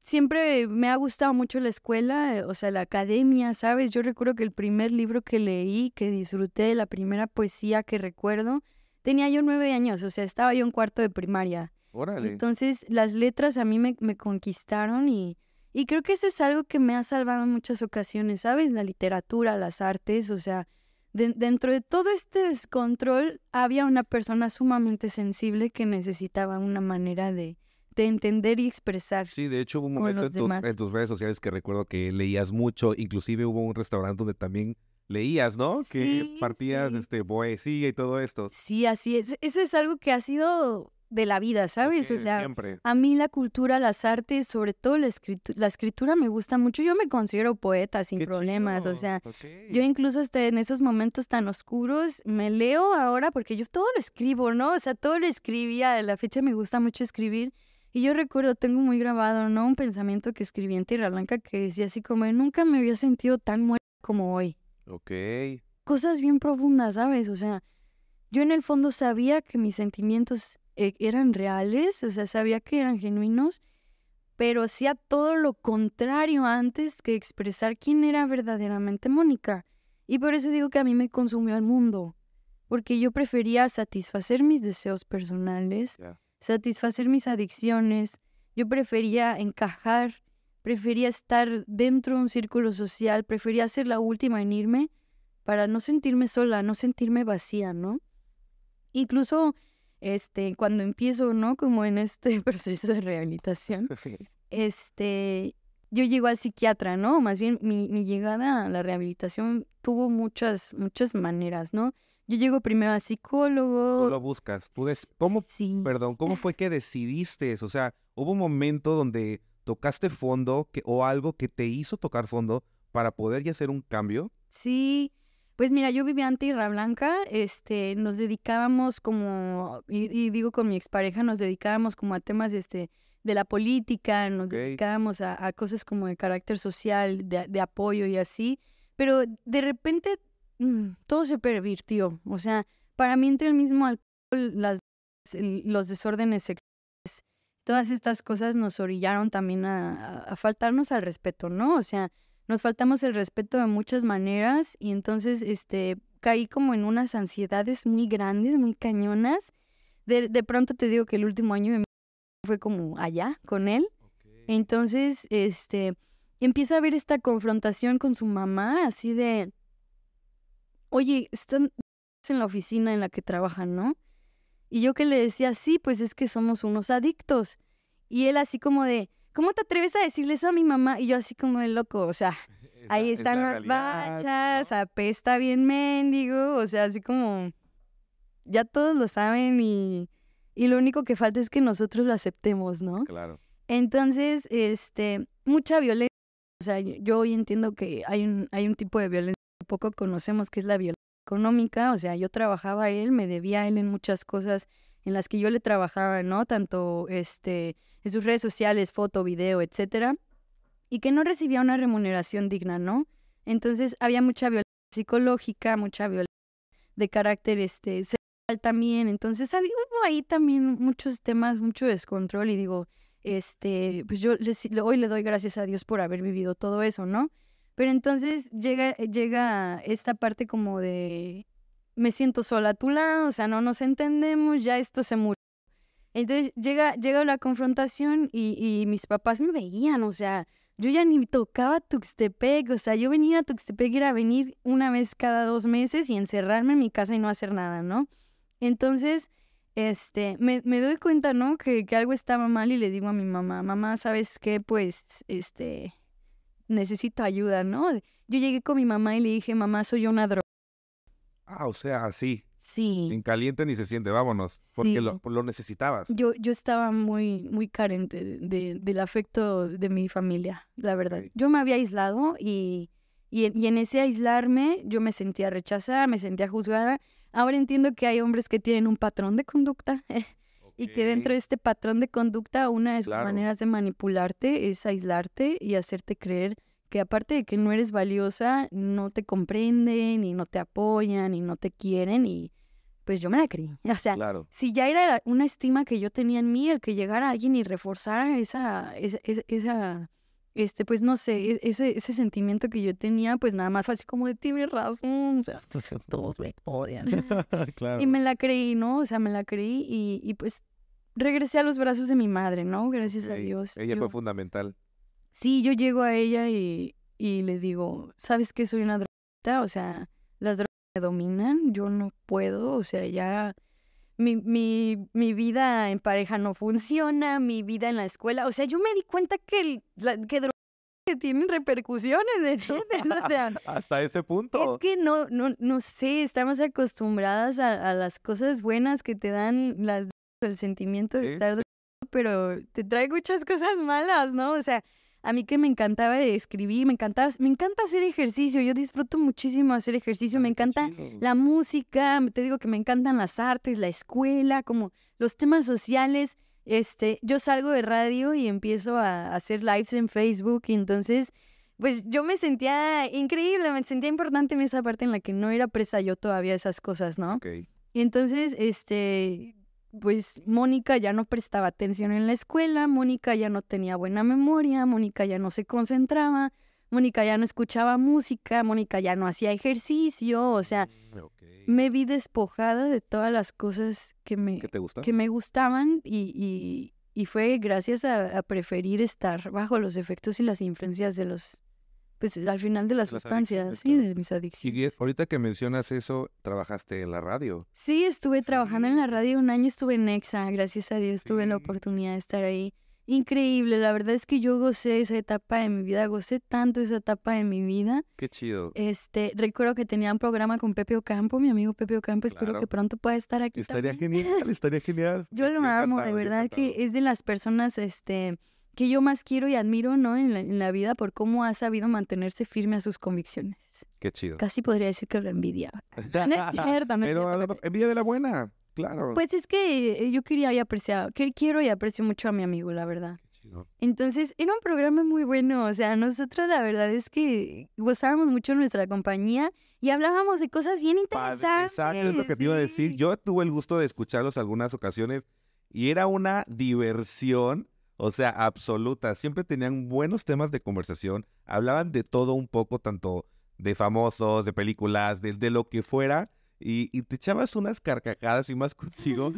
siempre me ha gustado mucho la escuela, eh, o sea, la academia, ¿sabes? Yo recuerdo que el primer libro que leí, que disfruté, la primera poesía que recuerdo, tenía yo nueve años, o sea, estaba yo en cuarto de primaria. Órale. Entonces, las letras a mí me, conquistaron y, y creo que eso es algo que me ha salvado en muchas ocasiones, ¿sabes? La literatura, las artes, o sea, dentro de todo este descontrol había una persona sumamente sensible que necesitaba una manera de, de entender y expresar. Sí, de hecho hubo un momento en tus, redes sociales que recuerdo que leías mucho, inclusive hubo un restaurante donde también leías, ¿no? Que partías este poesía y todo esto. Sí, así es. Eso es algo que ha sido de la vida, ¿sabes? o sea, a mí la cultura, las artes, sobre todo la, la escritura me gusta mucho. Yo me considero poeta sin problemas, o sea, yo incluso este, en esos momentos tan oscuros me leo ahora porque yo todo lo escribo, ¿no? O sea, todo lo escribía, a la fecha me gusta mucho escribir y yo recuerdo, tengo muy grabado, ¿no? Un pensamiento que escribí en Tierra Blanca que decía así como, nunca me había sentido tan muerta como hoy. Ok. Cosas bien profundas, ¿sabes? O sea, yo en el fondo sabía que mis sentimientos eh, eran reales, o sea, sabía que eran genuinos, pero hacía todo lo contrario antes que expresar quién era verdaderamente Mónica. Y por eso digo que a mí me consumió el mundo, porque yo prefería satisfacer mis deseos personales satisfacer mis adicciones, yo prefería encajar, prefería estar dentro de un círculo social, prefería ser la última en irme para no sentirme sola, no sentirme vacía, ¿no? Incluso este, cuando empiezo, ¿no? Como en este proceso de rehabilitación, este, yo llego al psiquiatra, ¿no? Más bien mi, mi llegada a la rehabilitación tuvo muchas, muchas maneras, ¿no? Yo llego primero a psicólogo. Tú lo buscas. Tú ¿Cómo, perdón, ¿cómo fue que decidiste eso? O sea, ¿hubo un momento donde tocaste fondo o algo que te hizo tocar fondo para poder ya hacer un cambio? Sí. Pues mira, yo vivía en Tierra Blanca, este, nos dedicábamos como, y, digo con mi expareja, nos dedicábamos como a temas este, de la política, nos dedicábamos a, cosas como de carácter social, de, de apoyo y así, pero de repente Mm, todo se pervirtió. O sea, para mí entre el mismo alcohol, los desórdenes sexuales, todas estas cosas nos orillaron también a, faltarnos al respeto, ¿no? O sea, nos faltamos el respeto de muchas maneras y entonces este, caí como en unas ansiedades muy grandes, muy cañonas. De, pronto te digo que el último año fue como allá con él. Entonces, este, empieza a haber esta confrontación con su mamá, así de, oye, están en la oficina en la que trabajan, ¿no? Y yo que le decía, sí, pues es que somos unos adictos. Y él así como de, ¿cómo te atreves a decirle eso a mi mamá? Y yo así como de loco, o sea, ahí están las bachas, apesta bien mendigo, o sea, así como, ya todos lo saben y, y lo único que falta es que nosotros lo aceptemos, ¿no? Claro. Entonces, este, mucha violencia, o sea, yo hoy entiendo que hay un, hay un tipo de violencia poco conocemos qué es la violencia económica, o sea, yo trabajaba él, me debía a él en muchas cosas en las que yo le trabajaba, ¿no? Tanto este, en sus redes sociales, foto, video, etcétera, y que no recibía una remuneración digna, ¿no? Entonces había mucha violencia psicológica, mucha violencia de carácter este, sexual también, entonces hubo ahí también muchos temas, mucho descontrol y digo, este, pues yo hoy le doy gracias a Dios por haber vivido todo eso, ¿no? Pero entonces llega, eh, llega esta parte como de, me siento sola a tu lado, o sea, no nos entendemos, ya esto se murió. Entonces llega, llega la confrontación y, mis papás me veían, o sea, yo ya ni tocaba Tuxtepec, o sea, yo venía a Tuxtepec era venir una vez cada dos meses y encerrarme en mi casa y no hacer nada, ¿no? Entonces, este, me, doy cuenta, ¿no? Que, que algo estaba mal y le digo a mi mamá, mamá, ¿sabes qué? Pues, este, necesito ayuda, ¿no? Yo llegué con mi mamá y le dije, mamá, soy una droga. Ah, o sea, así. Sí. Sin caliente ni se siente, vámonos, porque lo, necesitabas. Yo, yo estaba muy, muy carente de, del afecto de mi familia, la verdad. Yo me había aislado y, y, en ese aislarme yo me sentía rechazada, me sentía juzgada. Ahora entiendo que hay hombres que tienen un patrón de conducta Y que dentro de este patrón de conducta, una de sus maneras de manipularte es aislarte y hacerte creer que aparte de que no eres valiosa, no te comprenden y no te apoyan y no te quieren y pues yo me la creí. O sea, si ya era una estima que yo tenía en mí, el que llegara alguien y reforzara esa, esa, esa este, pues no sé, ese, sentimiento que yo tenía, pues nada más fue así como de tienes razón, o sea, pues, todos me odian. Y me la creí, ¿no? O sea, me la creí y, pues regresé a los brazos de mi madre, ¿no? Gracias a Dios. Ella fue fundamental. Sí, yo llego a ella y, le digo, ¿sabes que soy una drogadita, O sea, las drogas me dominan, yo no puedo, o sea, ya mi, mi, mi, vida en pareja no funciona, mi vida en la escuela. O sea, yo me di cuenta que, el, que tienen repercusiones, ¿entiendes? hasta ese punto. Es que no, no, no sé, estamos acostumbradas a, las cosas buenas que te dan las el sentimiento de estar estar pero te trae muchas cosas malas, ¿no? O sea, a mí que me encantaba escribir, me encantaba, me encanta hacer ejercicio, yo disfruto muchísimo hacer ejercicio, me encanta la música, te digo que me encantan las artes, la escuela, como los temas sociales. Este, yo salgo de radio y empiezo a hacer lives en Facebook y entonces pues yo me sentía increíble, me sentía importante en esa parte en la que no era presa yo todavía esas cosas, ¿no? Y entonces, este, pues Mónica ya no prestaba atención en la escuela, Mónica ya no tenía buena memoria, Mónica ya no se concentraba, Mónica ya no escuchaba música, Mónica ya no hacía ejercicio, o sea, mm, me vi despojada de todas las cosas que me, que me gustaban y, y, fue gracias a, preferir estar bajo los efectos y las influencias de los pues eh, al final de las, sustancias, y de mis adicciones. Y ahorita que mencionas eso, trabajaste en la radio. Sí, estuve trabajando en la radio un año, estuve en Nexa gracias a Dios tuve la oportunidad de estar ahí. Increíble, la verdad es que yo gocé esa etapa de mi vida, gocé tanto esa etapa de mi vida. Qué chido. Este, recuerdo que tenía un programa con Pepe Ocampo, mi amigo Pepe Ocampo, espero que pronto pueda estar aquí. Estaría genial, estaría genial. Yo lo amo, de verdad que es de las personas, este, que yo más quiero y admiro, ¿no? En la, vida por cómo ha sabido mantenerse firme a sus convicciones. Qué chido. Casi podría decir que lo envidiaba. No es cierto, no Pero envidia de la buena, claro. Pues es que eh, yo quería y apreciaba, quiero y aprecio mucho a mi amigo, la verdad. Qué chido. Entonces, era un programa muy bueno, o sea, nosotros la verdad es que gozábamos mucho nuestra compañía y hablábamos de cosas bien interesantes. Exacto, es lo que te iba a decir. Yo tuve el gusto de escucharlos algunas ocasiones y era una diversión o sea, absoluta. Siempre tenían buenos temas de conversación. Hablaban de todo un poco, tanto de famosos, de películas, de, lo que fuera. Y, te echabas unas carcajadas y más contigo.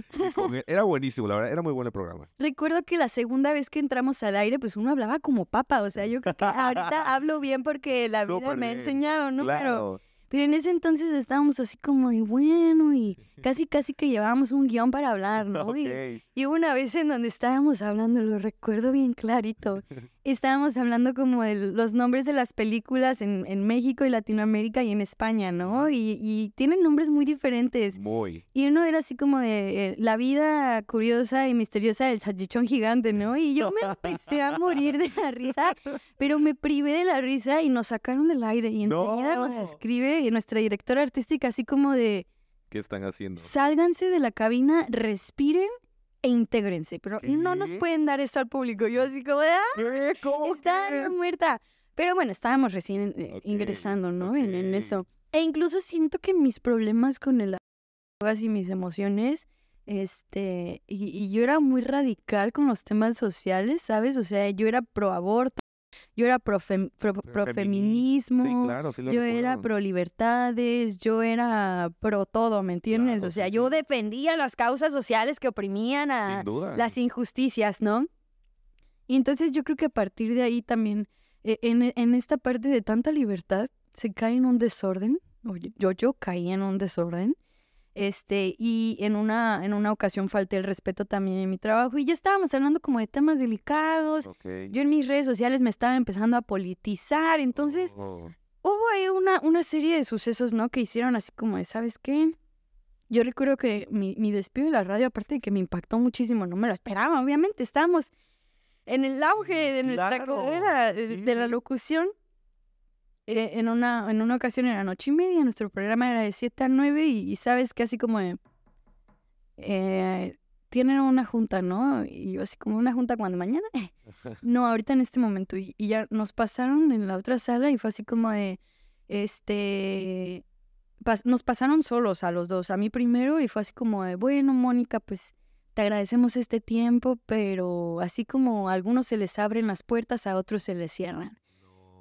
era buenísimo, la verdad, era muy bueno el programa. Recuerdo que la segunda vez que entramos al aire, pues uno hablaba como papa, o sea, yo creo que ahorita hablo bien porque la vida me ha enseñado, ¿no? Pero pero en ese entonces estábamos así como de bueno y casi casi que llevábamos un guión para hablar, ¿no? Y, hubo una vez en donde estábamos hablando, lo recuerdo bien clarito, estábamos hablando como de los nombres de las películas en, en México y Latinoamérica y en España, ¿no? Y, tienen nombres muy diferentes. Muy. Y uno era así como de eh, la vida curiosa y misteriosa del salchichón gigante, ¿no? Y yo me empecé a morir de la risa, pero me privé de la risa y nos sacaron del aire. Y enseguida nos escribe nuestra directora artística así como de... ¿Qué están haciendo? Sálganse de la cabina, respiren e intégrense, pero no nos pueden dar eso al público. Yo así como, ah, está muerta. Pero bueno, estábamos recién eh, ingresando, ¿no? En, eso. E incluso siento que mis problemas con el y mis emociones, este, y yo era muy radical con los temas sociales, ¿sabes? O sea, yo era pro aborto yo era pro, feminismo yo era pro libertades, yo era pro todo, ¿me entiendes? o sea, yo defendía las causas sociales que oprimían a las injusticias, ¿no? Y entonces yo creo que a partir de ahí también, e, en, en esta parte de tanta libertad, se cae en un desorden, o yo, yo caí en un desorden, este, y en una, en una ocasión falté el respeto también en mi trabajo y ya estábamos hablando como de temas delicados. Yo en mis redes sociales me estaba empezando a politizar, entonces oh. hubo ahí una, una serie de sucesos, ¿no? Que hicieron así como de, ¿sabes qué? Yo recuerdo que mi, despido de la radio, aparte de que me impactó muchísimo, no me lo esperaba, obviamente, estábamos en el auge de nuestra carrera de la locución. Eh, en una, en una ocasión era noche y media, nuestro programa era de 7 a 9 y, sabes que así como de, eh, tienen una junta, ¿no? Y yo así como una junta cuando mañana. Eh, no, ahorita en este momento. Y, ya nos pasaron en la otra sala y fue así como de, este, nos pasaron solos a los dos, a mí primero y fue así como de, bueno, Mónica, pues te agradecemos este tiempo, pero así como a algunos se les abren las puertas, a otros se les cierran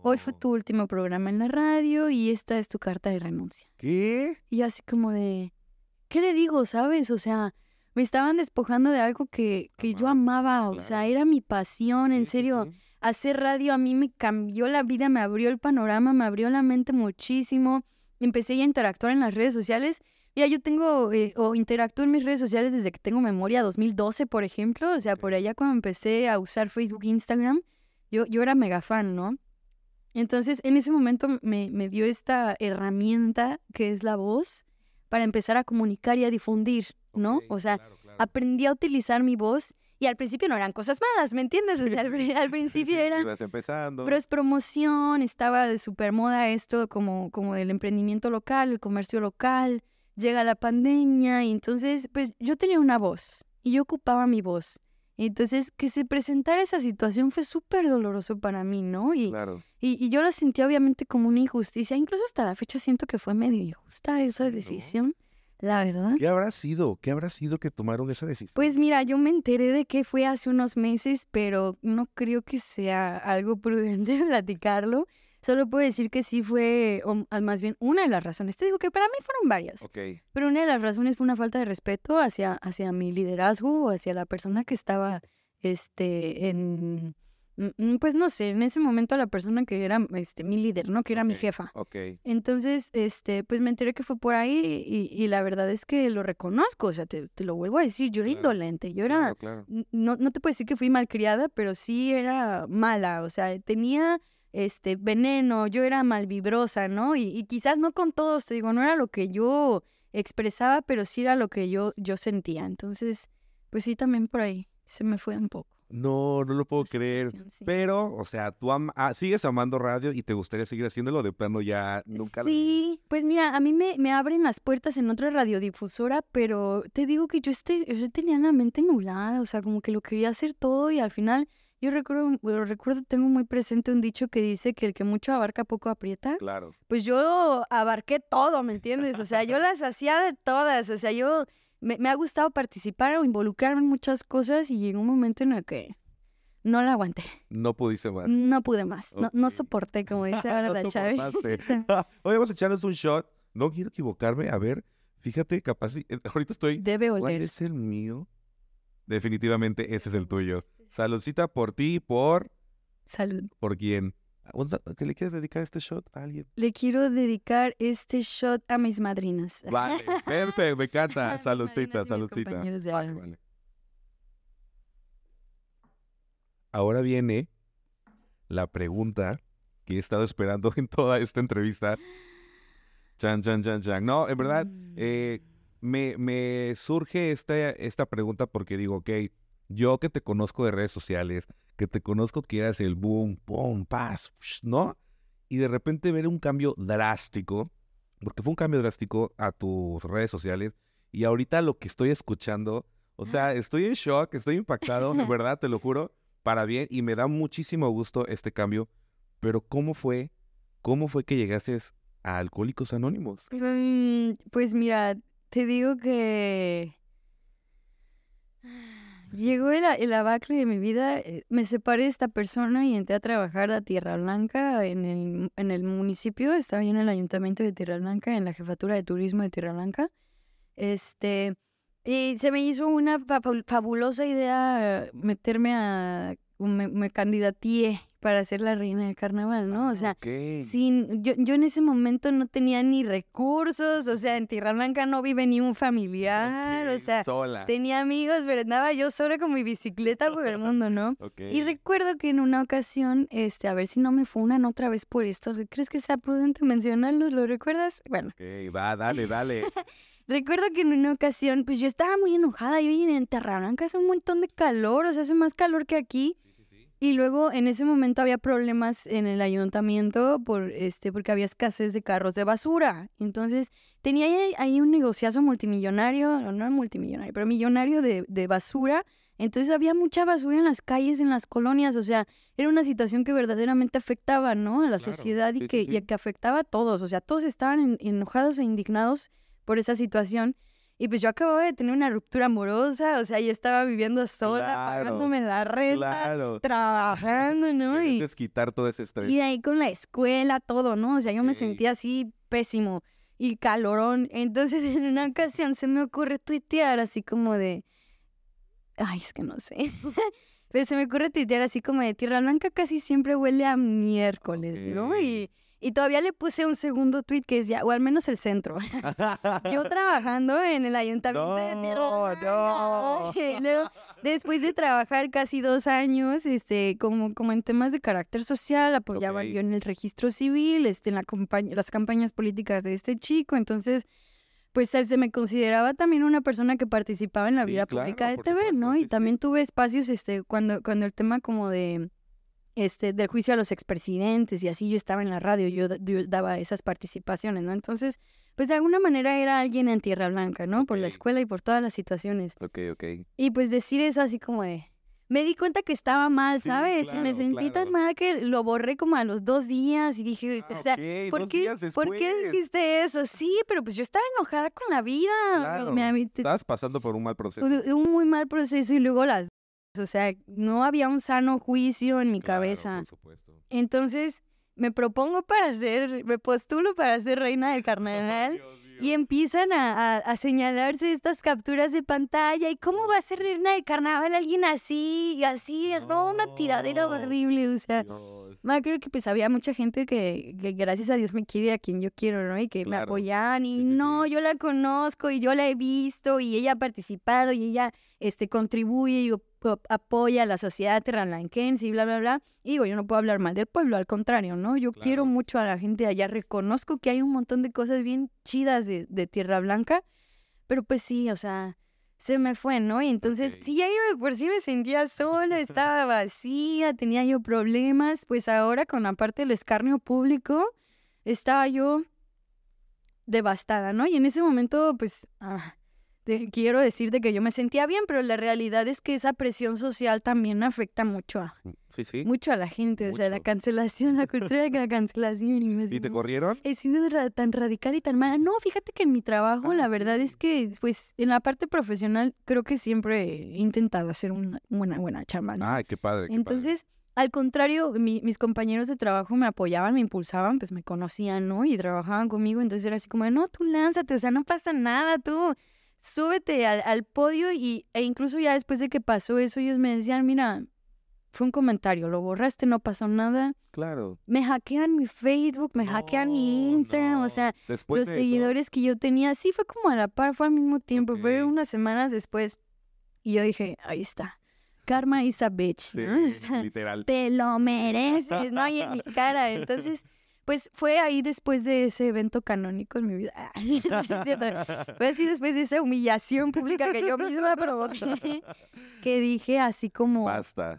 hoy fue tu último programa en la radio y esta es tu carta de renuncia. ¿Qué? Y así como de, ¿qué le digo, sabes? O sea, me estaban despojando de algo que, yo amaba, o sea, era mi pasión, en serio. Hacer radio a mí me cambió la vida, me abrió el panorama, me abrió la mente muchísimo. Empecé a interactuar en las redes sociales. Mira, yo tengo eh, o interactúo en mis redes sociales desde que tengo memoria, 2012, por ejemplo. O sea, por allá cuando empecé a usar Facebook, Instagram, yo, yo era mega fan, ¿no? Entonces, en ese momento me, dio esta herramienta que es la voz para empezar a comunicar y a difundir, ¿no? o sea, aprendí a utilizar mi voz y al principio no eran cosas malas, ¿me entiendes? O sea, al, principio era Pero es promoción, estaba de super moda esto como, como el emprendimiento local, el comercio local, llega la pandemia y entonces, pues yo tenía una voz y yo ocupaba mi voz. Entonces, que se presentara esa situación fue súper doloroso para mí, ¿no? Y, y, yo lo sentía obviamente como una injusticia. Incluso hasta la fecha siento que fue medio injusta esa decisión, la verdad. ¿Qué habrá sido? ¿Qué habrá sido que tomaron esa decisión? Pues mira, yo me enteré de que fue hace unos meses, pero no creo que sea algo prudente platicarlo. Solo puedo decir que sí fue, o ah, más bien, una de las razones. Te digo que para mí fueron varias. Pero una de las razones fue una falta de respeto hacia, hacia mi liderazgo o hacia la persona que estaba, este, en, mm, mm, pues no sé, en ese momento la persona que era, este, mi líder, ¿no? Que era mi jefa. Ok. Entonces, este, pues me enteré que fue por ahí y, la verdad es que lo reconozco, o sea, te, lo vuelvo a decir, yo era indolente, yo era, No, no te puedo decir que fui malcriada, pero sí era mala, o sea, tenía este, veneno, yo era malvibrosa, ¿no? Y, quizás no con todos, te digo, no era lo que yo expresaba, pero sí era lo que yo, yo sentía. Entonces, pues sí, también por ahí se me fue un poco. No, no lo puedo creer. Pero, o sea, tú ah, sigues amando radio y te gustaría seguir haciéndolo de plano ya nunca. Sí, pues mira, a mí me, me, abren las puertas en otra radiodifusora, pero te digo que yo, este, yo tenía la mente nublada, o sea, como que lo quería hacer todo y al final yo recuerdo, recuerdo, tengo muy presente un dicho que dice que el que mucho abarca poco aprieta. Claro. Pues yo abarqué todo, ¿me entiendes? O sea, yo las hacía de todas. O sea, yo me, ha gustado participar o involucrarme en muchas cosas y llegó un momento en el que no la aguanté. No pude más. No pude más. No, no, soporté, como dice ahora la Chavi. Hoy vamos a echarnos un shot. No quiero equivocarme. A ver, fíjate, capaz. Eh, ahorita estoy. Debe oler. ¿Cuál es el mío? Definitivamente ese es el tuyo. Saludcita por ti, por. Salud. ¿Por quién? ¿Qué le quieres dedicar este shot a alguien? Le quiero dedicar este shot a mis madrinas. Vale, perfecto, me encanta. Saludcita, saludcita. Ahora viene la pregunta que he estado esperando en toda esta entrevista. Chan, chan, chan, chan. No, en verdad, eh, mm. me, me, surge esta, esta pregunta porque digo, ok, yo que te conozco de redes sociales, que te conozco que eras el boom, boom, paz, ¿no? Y de repente ver un cambio drástico, porque fue un cambio drástico a tus redes sociales, y ahorita lo que estoy escuchando, o sea, estoy en shock, estoy impactado, de verdad, te lo juro, para bien, y me da muchísimo gusto este cambio, pero ¿cómo fue? ¿Cómo fue que llegaste a Alcohólicos Anónimos? Mm, pues mira, te digo que... Llegó el, el abacle de mi vida, eh, me separé de esta persona y entré a trabajar a Tierra Blanca en el, municipio, estaba yo en el ayuntamiento de Tierra Blanca, en la jefatura de turismo de Tierra Blanca. Este, y se me hizo una fabulosa idea eh, meterme a, me, me para ser la reina del carnaval, ¿no? o ah, sea, sin, yo, yo en ese momento no tenía ni recursos, o sea, en Tierra Blanca no vive ni un familiar, o sea, tenía amigos, pero andaba yo sola con mi bicicleta por el mundo, ¿no? Y recuerdo que en una ocasión, este, a ver si no me funan otra vez por esto, ¿crees que sea prudente mencionarlo? ¿Lo recuerdas? Bueno. Ok, va, dale, dale. Recuerdo que en una ocasión, pues yo estaba muy enojada, yo en Blanca, hace un montón de calor, o sea, hace más calor que aquí. Y luego en ese momento había problemas en el ayuntamiento por este porque había escasez de carros de basura. Entonces tenía ahí, un negociazo multimillonario, no, multimillonario, pero millonario de, de, basura. Entonces había mucha basura en las calles, en las colonias. O sea, era una situación que verdaderamente afectaba, ¿no? A la sociedad y, que, y que afectaba a todos. O sea, todos estaban enojados e indignados por esa situación. Y pues yo acababa de tener una ruptura amorosa, o sea, yo estaba viviendo sola, pagándome la renta, trabajando, ¿no? Y quitar todo ese estrés. Y ahí con la escuela, todo, ¿no? O sea, yo me sentía así pésimo y calorón. Entonces, en una ocasión se me ocurre tuitear así como de. Ay, es que no sé. Pero se me ocurre tuitear así como de Tierra Blanca casi siempre huele a miércoles, ¿no? Y y todavía le puse un segundo tweet que decía, o al menos el centro. Yo trabajando en el ayuntamiento de No, después de trabajar casi dos años, este, como, como en temas de carácter social, apoyaba yo en el registro civil, este, en la las campañas políticas de este chico. Entonces, pues se me consideraba también una persona que participaba en la vida pública de TV, ¿no? y también tuve espacios, este, cuando, cuando el tema como de este, del juicio a los expresidentes y así yo estaba en la radio, yo, daba esas participaciones, ¿no? Entonces, pues de alguna manera era alguien en Tierra Blanca, ¿no? Por la escuela y por todas las situaciones. Ok, ok. Y pues decir eso así como de... Me di cuenta que estaba mal, ¿sabes? me sentí tan mal que lo borré como a los dos días y dije, o ah, sea, ¿por, qué, ¿por, qué, dijiste eso? Sí, pero pues yo estaba enojada con la vida. Claro, Estabas pasando por un mal proceso. Un muy mal proceso y luego las o sea, no había un sano juicio en mi cabeza. Entonces, me propongo para ser, me postulo para ser reina del carnaval. y empiezan a, señalarse estas capturas de pantalla. ¿Y cómo va a ser reina del carnaval alguien así? Y así, no, una tiradera horrible. O sea, creo que pues había mucha gente que, gracias a Dios me quiere a quien yo quiero, ¿no? Y que me apoyan. Y no, yo la conozco y yo la he visto y ella ha participado y ella este, contribuye. Y apoya a la sociedad terranlanquense y bla, bla, bla. Y digo, yo no puedo hablar mal del pueblo, al contrario, ¿no? Yo quiero mucho a la gente de allá, reconozco que hay un montón de cosas bien chidas de, Tierra Blanca, pero pues sí, o sea, se me fue, ¿no? Y entonces, si ya por si sí me sentía sola, estaba vacía, tenía yo problemas, pues ahora con la parte del escarnio público, estaba yo devastada, ¿no? Y en ese momento, pues, ah, quiero decirte que yo me sentía bien, pero la realidad es que esa presión social también afecta mucho a, mm, Mucho a la gente. O sea, la cancelación, la cultura de la cancelación. Y, me ¿Y te corrieron? He sido tan radical y tan mala. No, fíjate que en mi trabajo, ah, la verdad es que, pues, en la parte profesional, creo que siempre he intentado hacer una, buena, buena chama Ay, qué padre. Entonces. Al contrario, mis compañeros de trabajo me apoyaban, me impulsaban, pues me conocían, ¿no? Y trabajaban conmigo, entonces era así como, no, tú lánzate, o sea, no pasa nada, tú súbete al, podio y, e incluso ya después de que pasó eso, ellos me decían, mira, fue un comentario, lo borraste, no pasó nada. Claro. Me hackean mi Facebook, me hackean mi Instagram, o sea, los seguidores que yo tenía, sí fue como a la par, fue al mismo tiempo, fue unas semanas después. Y yo dije, ahí está. Karma is a bitch, literal. Te lo mereces, ¿no? hay en mi cara. Entonces, pues fue ahí después de ese evento canónico en mi vida. Fue así después de esa humillación pública que yo misma provoqué, que dije así como,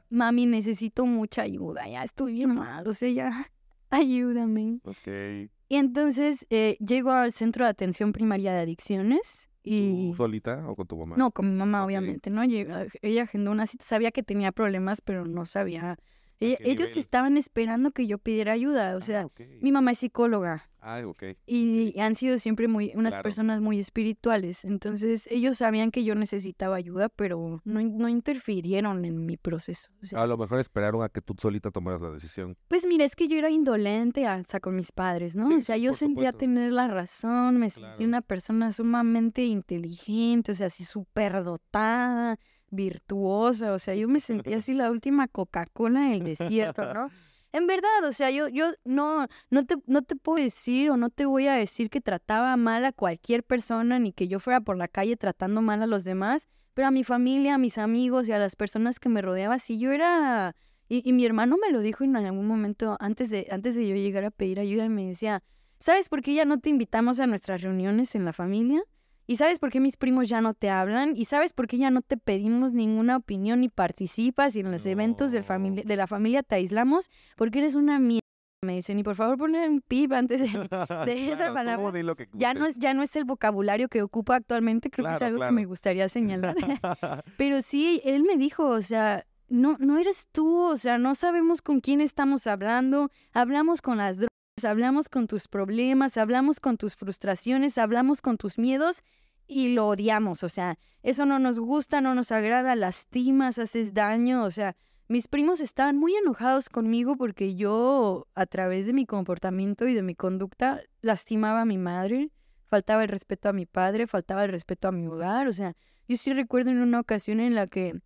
mami, necesito mucha ayuda, ya estoy bien mal, o sea, ya ayúdame. Okay. Y entonces eh, llego al centro de atención primaria de adicciones. Y... solita o con tu mamá? No, con mi mamá, obviamente, ¿no? Ella agendó una cita, sabía que tenía problemas, pero no sabía e-, ellos estaban esperando que yo pidiera ayuda. O ah, sea, mi mamá es psicóloga. Ah, Y han sido siempre muy, unas personas muy espirituales. Entonces, ellos sabían que yo necesitaba ayuda, pero no, interfirieron en mi proceso. a lo mejor esperaron a que tú solita tomaras la decisión. Pues mira, es que yo era indolente hasta con mis padres, ¿no? o sea, yo sentía tener la razón, me sentía una persona sumamente inteligente, o sea, así súper dotada virtuosa, o sea, yo me sentía así la última Coca-Cola del desierto, ¿no? En verdad, o sea, yo, yo no, no, te, no te puedo decir o no te voy a decir que trataba mal a cualquier persona ni que yo fuera por la calle tratando mal a los demás, pero a mi familia, a mis amigos y a las personas que me rodeaban sí, yo era... Y, mi hermano me lo dijo en algún momento antes de, antes de yo llegar a pedir ayuda y me decía, ¿sabes por qué ya no te invitamos a nuestras reuniones en la familia? ¿Y sabes por qué mis primos ya no te hablan? ¿Y sabes por qué ya no te pedimos ninguna opinión ni participas y en los eventos de, de la familia te aislamos? Porque eres una mierda me dicen, y por favor poner un pip antes de, esa palabra. ya, no es, el vocabulario que ocupa actualmente, creo que es algo que me gustaría señalar. Pero sí, él me dijo, o sea, no, no eres tú, o sea, no sabemos con quién estamos hablando, hablamos con las drogas hablamos con tus problemas, hablamos con tus frustraciones, hablamos con tus miedos y lo odiamos. O sea, eso no nos gusta, no nos agrada, lastimas, haces daño. O sea, mis primos estaban muy enojados conmigo porque yo, a través de mi comportamiento y de mi conducta, lastimaba a mi madre, faltaba el respeto a mi padre, faltaba el respeto a mi hogar. O sea, yo sí recuerdo en una ocasión en la que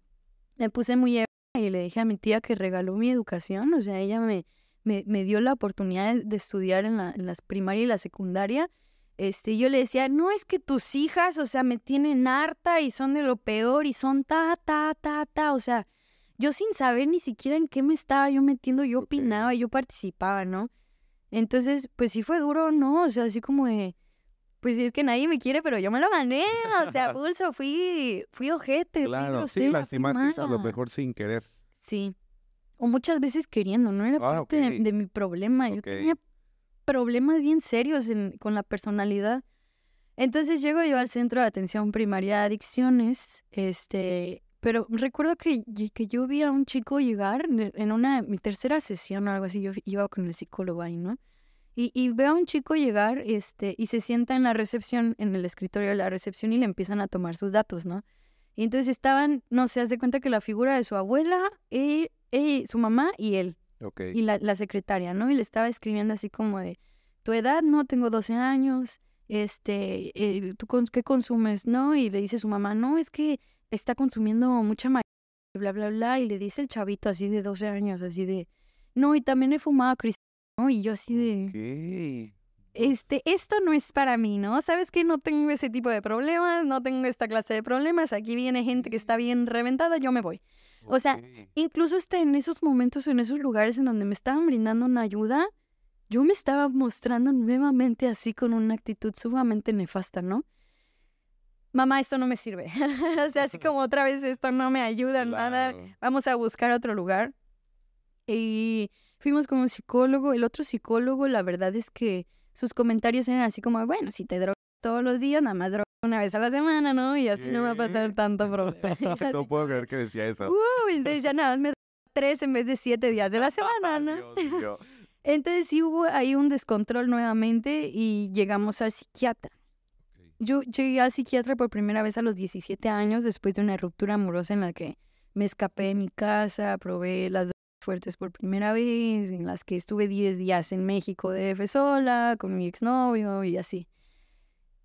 me puse muy y le dije a mi tía que regaló mi educación. O sea, ella me me, dio la oportunidad de, estudiar en la, primaria y la secundaria, este, yo le decía, no es que tus hijas, o sea, me tienen harta y son de lo peor y son ta, ta, ta, ta, o sea, yo sin saber ni siquiera en qué me estaba yo metiendo, yo opinaba, yo participaba, ¿no? Entonces, pues sí fue duro, ¿no? O sea, así como de, pues es que nadie me quiere, pero yo me lo gané, o sea, pulso, fui, fui ojete. Claro, sí, lastimaste a lo mejor sin querer. Sí. O muchas veces queriendo, no era ah, parte de, mi problema. Yo tenía problemas bien serios con la personalidad. Entonces llego yo al centro de atención primaria de adicciones, este, pero recuerdo que, que yo vi a un chico llegar en una, mi tercera sesión o algo así, yo iba con el psicólogo ahí, ¿no? Y, y, veo a un chico llegar este, y se sienta en la recepción, en el escritorio de la recepción y le empiezan a tomar sus datos, ¿no? Y entonces estaban, no sé, hace cuenta que la figura de su abuela y eh, su mamá y él. Y la, secretaria, ¿no? Y le estaba escribiendo así como de, tu edad, no, tengo 12 años, este, eh, ¿tú qué consumes, no? Y le dice su mamá, no, es que está consumiendo mucha maíz bla, bla, bla. Y le dice el chavito así de 12 años, así de, no, y también he fumado cristal, ¿no? Y yo así de... Este, esto no es para mí, ¿no? Sabes que no tengo ese tipo de problemas, no tengo esta clase de problemas, aquí viene gente que está bien reventada, yo me voy. O sea, incluso usted en esos momentos en esos lugares en donde me estaban brindando una ayuda, yo me estaba mostrando nuevamente así con una actitud sumamente nefasta, ¿no? Mamá, esto no me sirve. o sea, así como otra vez esto no me ayuda, nada. Vamos a buscar otro lugar. Y fuimos con un psicólogo. El otro psicólogo, la verdad es que sus comentarios eran así como, bueno, si te drogas todos los días, nada más drogas una vez a la semana, ¿no? Y así no me va a pasar tanto problema. no puedo creer que decía eso. Uy, entonces ya nada más me da tres en vez de siete días de la semana, ¿no? Entonces sí hubo ahí un descontrol nuevamente y llegamos al psiquiatra. Yo llegué al psiquiatra por primera vez a los 17 años después de una ruptura amorosa en la que me escapé de mi casa, probé las dos fuertes por primera vez, en las que estuve 10 días en México de F sola, con mi exnovio y así.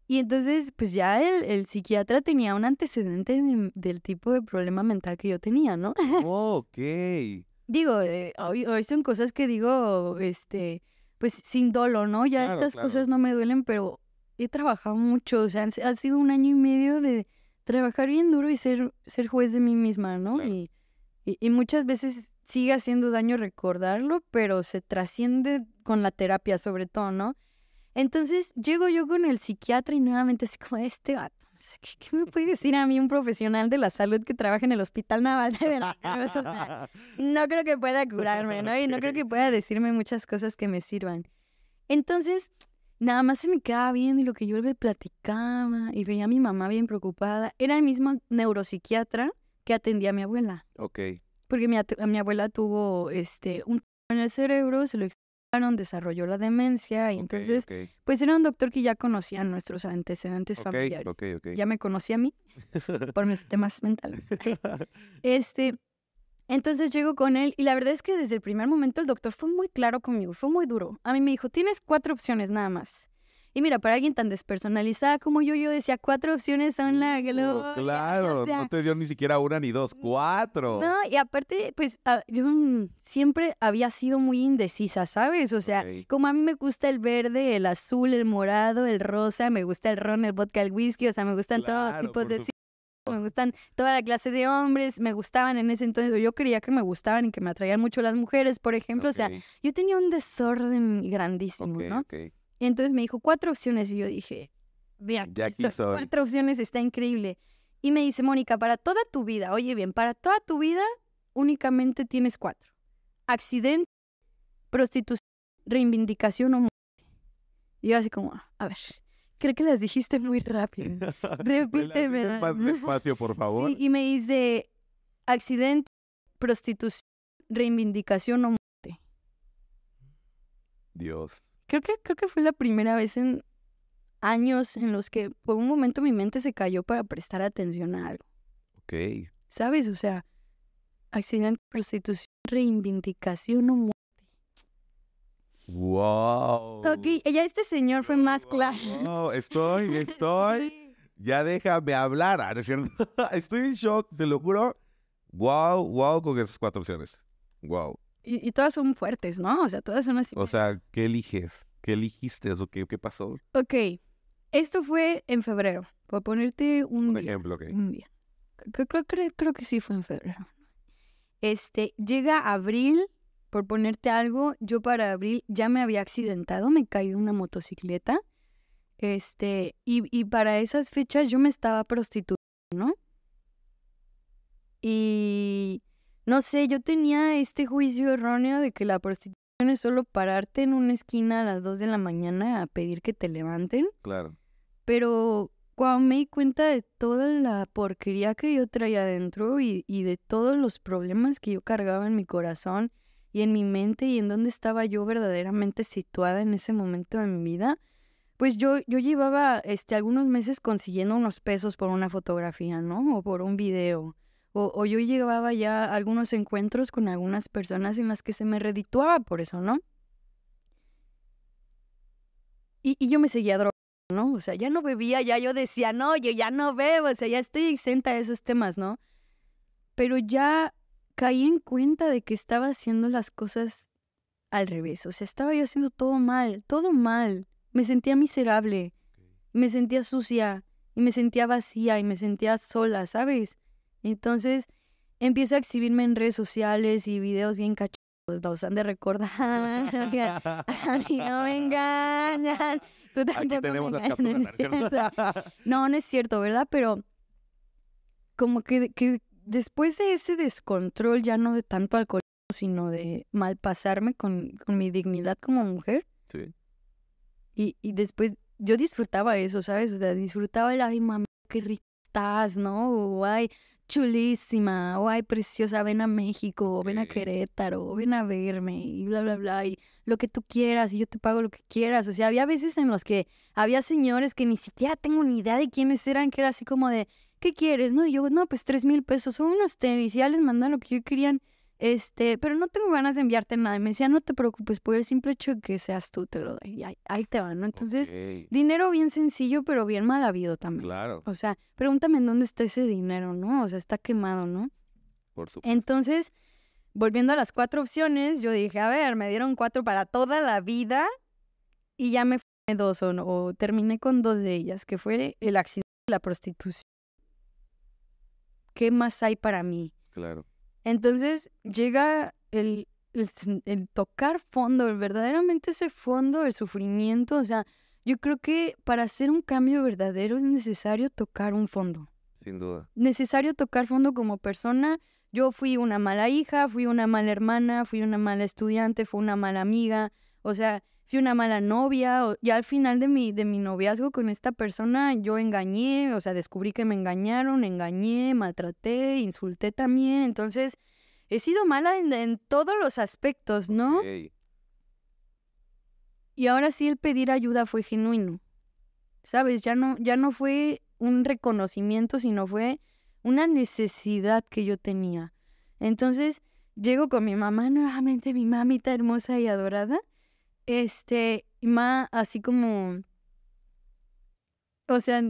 Y entonces, pues ya el, psiquiatra tenía un antecedente del tipo de problema mental que yo tenía, ¿no? Oh, ok. digo, eh, hoy, son cosas que digo, este, pues sin dolor, ¿no? Ya estas cosas no me duelen, pero he trabajado mucho, o sea, ha sido un año y medio de trabajar bien duro y ser, ser juez de mí misma, ¿no? y, y muchas veces sigue haciendo daño recordarlo, pero se trasciende con la terapia sobre todo, ¿no? Entonces llego yo con el psiquiatra y nuevamente así como este vato. ¿Qué, me puede decir a mí un profesional de la salud que trabaja en el hospital naval de verdad? no creo que pueda curarme, ¿no? Y no creo que pueda decirme muchas cosas que me sirvan. Entonces, nada más se me quedaba viendo y lo que yo le platicaba y veía a mi mamá bien preocupada. Era el mismo neuropsiquiatra que atendía a mi abuela. Ok. Porque mi, mi abuela tuvo este, un en el cerebro, se lo desarrolló la demencia y entonces, pues era un doctor que ya conocía nuestros antecedentes familiares. Ya me conocía a mí por mis temas mentales. este, entonces llego con él y la verdad es que desde el primer momento el doctor fue muy claro conmigo, fue muy duro. A mí me dijo, tienes cuatro opciones nada más. Y mira, para alguien tan despersonalizada como yo, yo decía, cuatro opciones son la que claro, no te dio ni siquiera una ni dos, cuatro. No, y aparte, pues ah, yo mm, siempre había sido muy indecisa, ¿sabes? O sea, como a mí me gusta el verde, el azul, el morado, el rosa, me gusta el ron, el vodka, el whisky, o sea, me gustan todos los tipos de... me gustan toda la clase de hombres, me gustaban en ese entonces, yo creía que me gustaban y que me atraían mucho las mujeres, por ejemplo, o sea, yo tenía un desorden grandísimo, ¿no? Y entonces me dijo cuatro opciones y yo dije, de aquí, cuatro opciones, está increíble. Y me dice, Mónica, para toda tu vida, oye bien, para toda tu vida únicamente tienes cuatro. Accidente, prostitución, reivindicación o muerte. Y yo así como, a ver, creo que las dijiste muy rápido. Repíteme. despacio, por favor. y me dice, accidente, prostitución, reivindicación o muerte. Dios. Creo que, creo que fue la primera vez en años en los que por un momento mi mente se cayó para prestar atención a algo. Ok. ¿Sabes? O sea, accidente, prostitución, reivindicación o muerte. Wow. Ok, ya este señor fue más claro. No estoy, estoy. Ya déjame hablar, ah, estoy en shock, te lo juro. Wow, wow, con esas cuatro opciones. Wow. Y, todas son fuertes, ¿no? O sea, todas son así. O sea, ¿qué eliges? ¿Qué eligiste? ¿O qué, qué pasó? Ok. Esto fue en febrero, por ponerte un, un ejemplo, ok. Un día. Creo, que sí fue en febrero. Este, llega abril, por ponerte algo, yo para abril ya me había accidentado, me caí de una motocicleta. Este, y, y para esas fechas yo me estaba prostituyendo, ¿no? Y no sé, yo tenía este juicio erróneo de que la prostitución es solo pararte en una esquina a las 2 de la mañana a pedir que te levanten. Claro. Pero cuando me di cuenta de toda la porquería que yo traía adentro y, de todos los problemas que yo cargaba en mi corazón y en mi mente y en dónde estaba yo verdaderamente situada en ese momento de mi vida, pues yo, yo llevaba este, algunos meses consiguiendo unos pesos por una fotografía, ¿no? O por un video. O, yo llevaba ya algunos encuentros con algunas personas en las que se me redituaba por eso, ¿no? Y, y yo me seguía drogando, ¿no? O sea, ya no bebía, ya yo decía, no, yo ya no bebo, o sea, ya estoy exenta de esos temas, ¿no? Pero ya caí en cuenta de que estaba haciendo las cosas al revés, o sea, estaba yo haciendo todo mal, todo mal. Me sentía miserable, me sentía sucia, y me sentía vacía, y me sentía sola, ¿sabes? Entonces empiezo a exhibirme en redes sociales y videos bien cachados. Los han de recordar. a no me engañan. Tú tampoco ¿no? no, es cierto, ¿verdad? Pero como que, después de ese descontrol, ya no de tanto alcohol, sino de malpasarme con, con mi dignidad como mujer. Sí. Y, después yo disfrutaba eso, ¿sabes? disfrutaba el, ay, mami, qué rico estás, ¿no? O ay, chulísima, o ay, preciosa, ven a México, ven a Querétaro, ven a verme, y bla, bla, bla, y lo que tú quieras, y yo te pago lo que quieras. O sea, había veces en los que había señores que ni siquiera tengo ni idea de quiénes eran, que era así como de, ¿qué quieres? No, y yo, no, pues tres mil pesos, son unos tenis, ya les mandan lo que yo querían. Este, pero no tengo ganas de enviarte nada. Y me decía, no te preocupes, por el simple hecho de que seas tú, te lo doy. Y ahí, te va, ¿no? Entonces, dinero bien sencillo, pero bien mal habido también. Claro. O sea, pregúntame en dónde está ese dinero, ¿no? O sea, está quemado, ¿no? Por supuesto. Entonces, volviendo a las cuatro opciones, yo dije, a ver, me dieron cuatro para toda la vida y ya me fui dos o, no, o terminé con dos de ellas, que fue el accidente y la prostitución. ¿Qué más hay para mí? Claro. Entonces llega el, el, tocar fondo, verdaderamente ese fondo el sufrimiento. O sea, yo creo que para hacer un cambio verdadero es necesario tocar un fondo. Sin duda. Necesario tocar fondo como persona. Yo fui una mala hija, fui una mala hermana, fui una mala estudiante, fui una mala amiga. O sea, fui una mala novia, ya al final de mi, de mi noviazgo con esta persona yo engañé, o sea, descubrí que me engañaron, engañé, maltraté, insulté también, entonces he sido mala en, todos los aspectos, ¿no? Y ahora sí el pedir ayuda fue genuino, ¿sabes? Ya no, ya no fue un reconocimiento, sino fue una necesidad que yo tenía. Entonces llego con mi mamá nuevamente, mi mamita hermosa y adorada, este, más así como, o sea,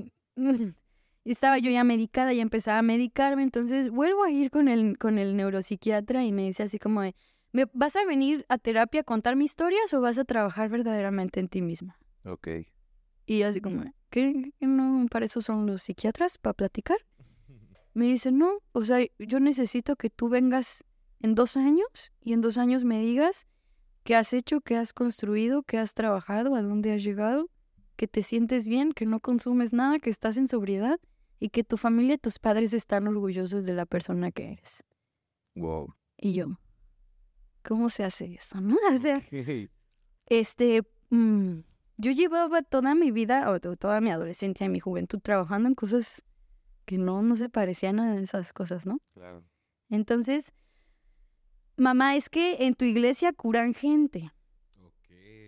estaba yo ya medicada, y empezaba a medicarme, entonces vuelvo a ir con el, con el neuropsiquiatra y me dice así como me ¿vas a venir a terapia a contar mi historias o vas a trabajar verdaderamente en ti misma? Ok. Y así como, para eso son los psiquiatras, para platicar? Me dice, no, o sea, yo necesito que tú vengas en dos años y en dos años me digas qué has hecho, qué has construido, qué has trabajado, a dónde has llegado, que te sientes bien, que no consumes nada, que estás en sobriedad y que tu familia y tus padres están orgullosos de la persona que eres. Wow. Y yo, ¿cómo se hace eso? ¿No? este, mm, yo llevaba toda mi vida, o toda mi adolescencia y mi juventud trabajando en cosas que no, no se parecían a esas cosas, ¿no? Claro. Entonces, mamá, es que en tu iglesia curan gente.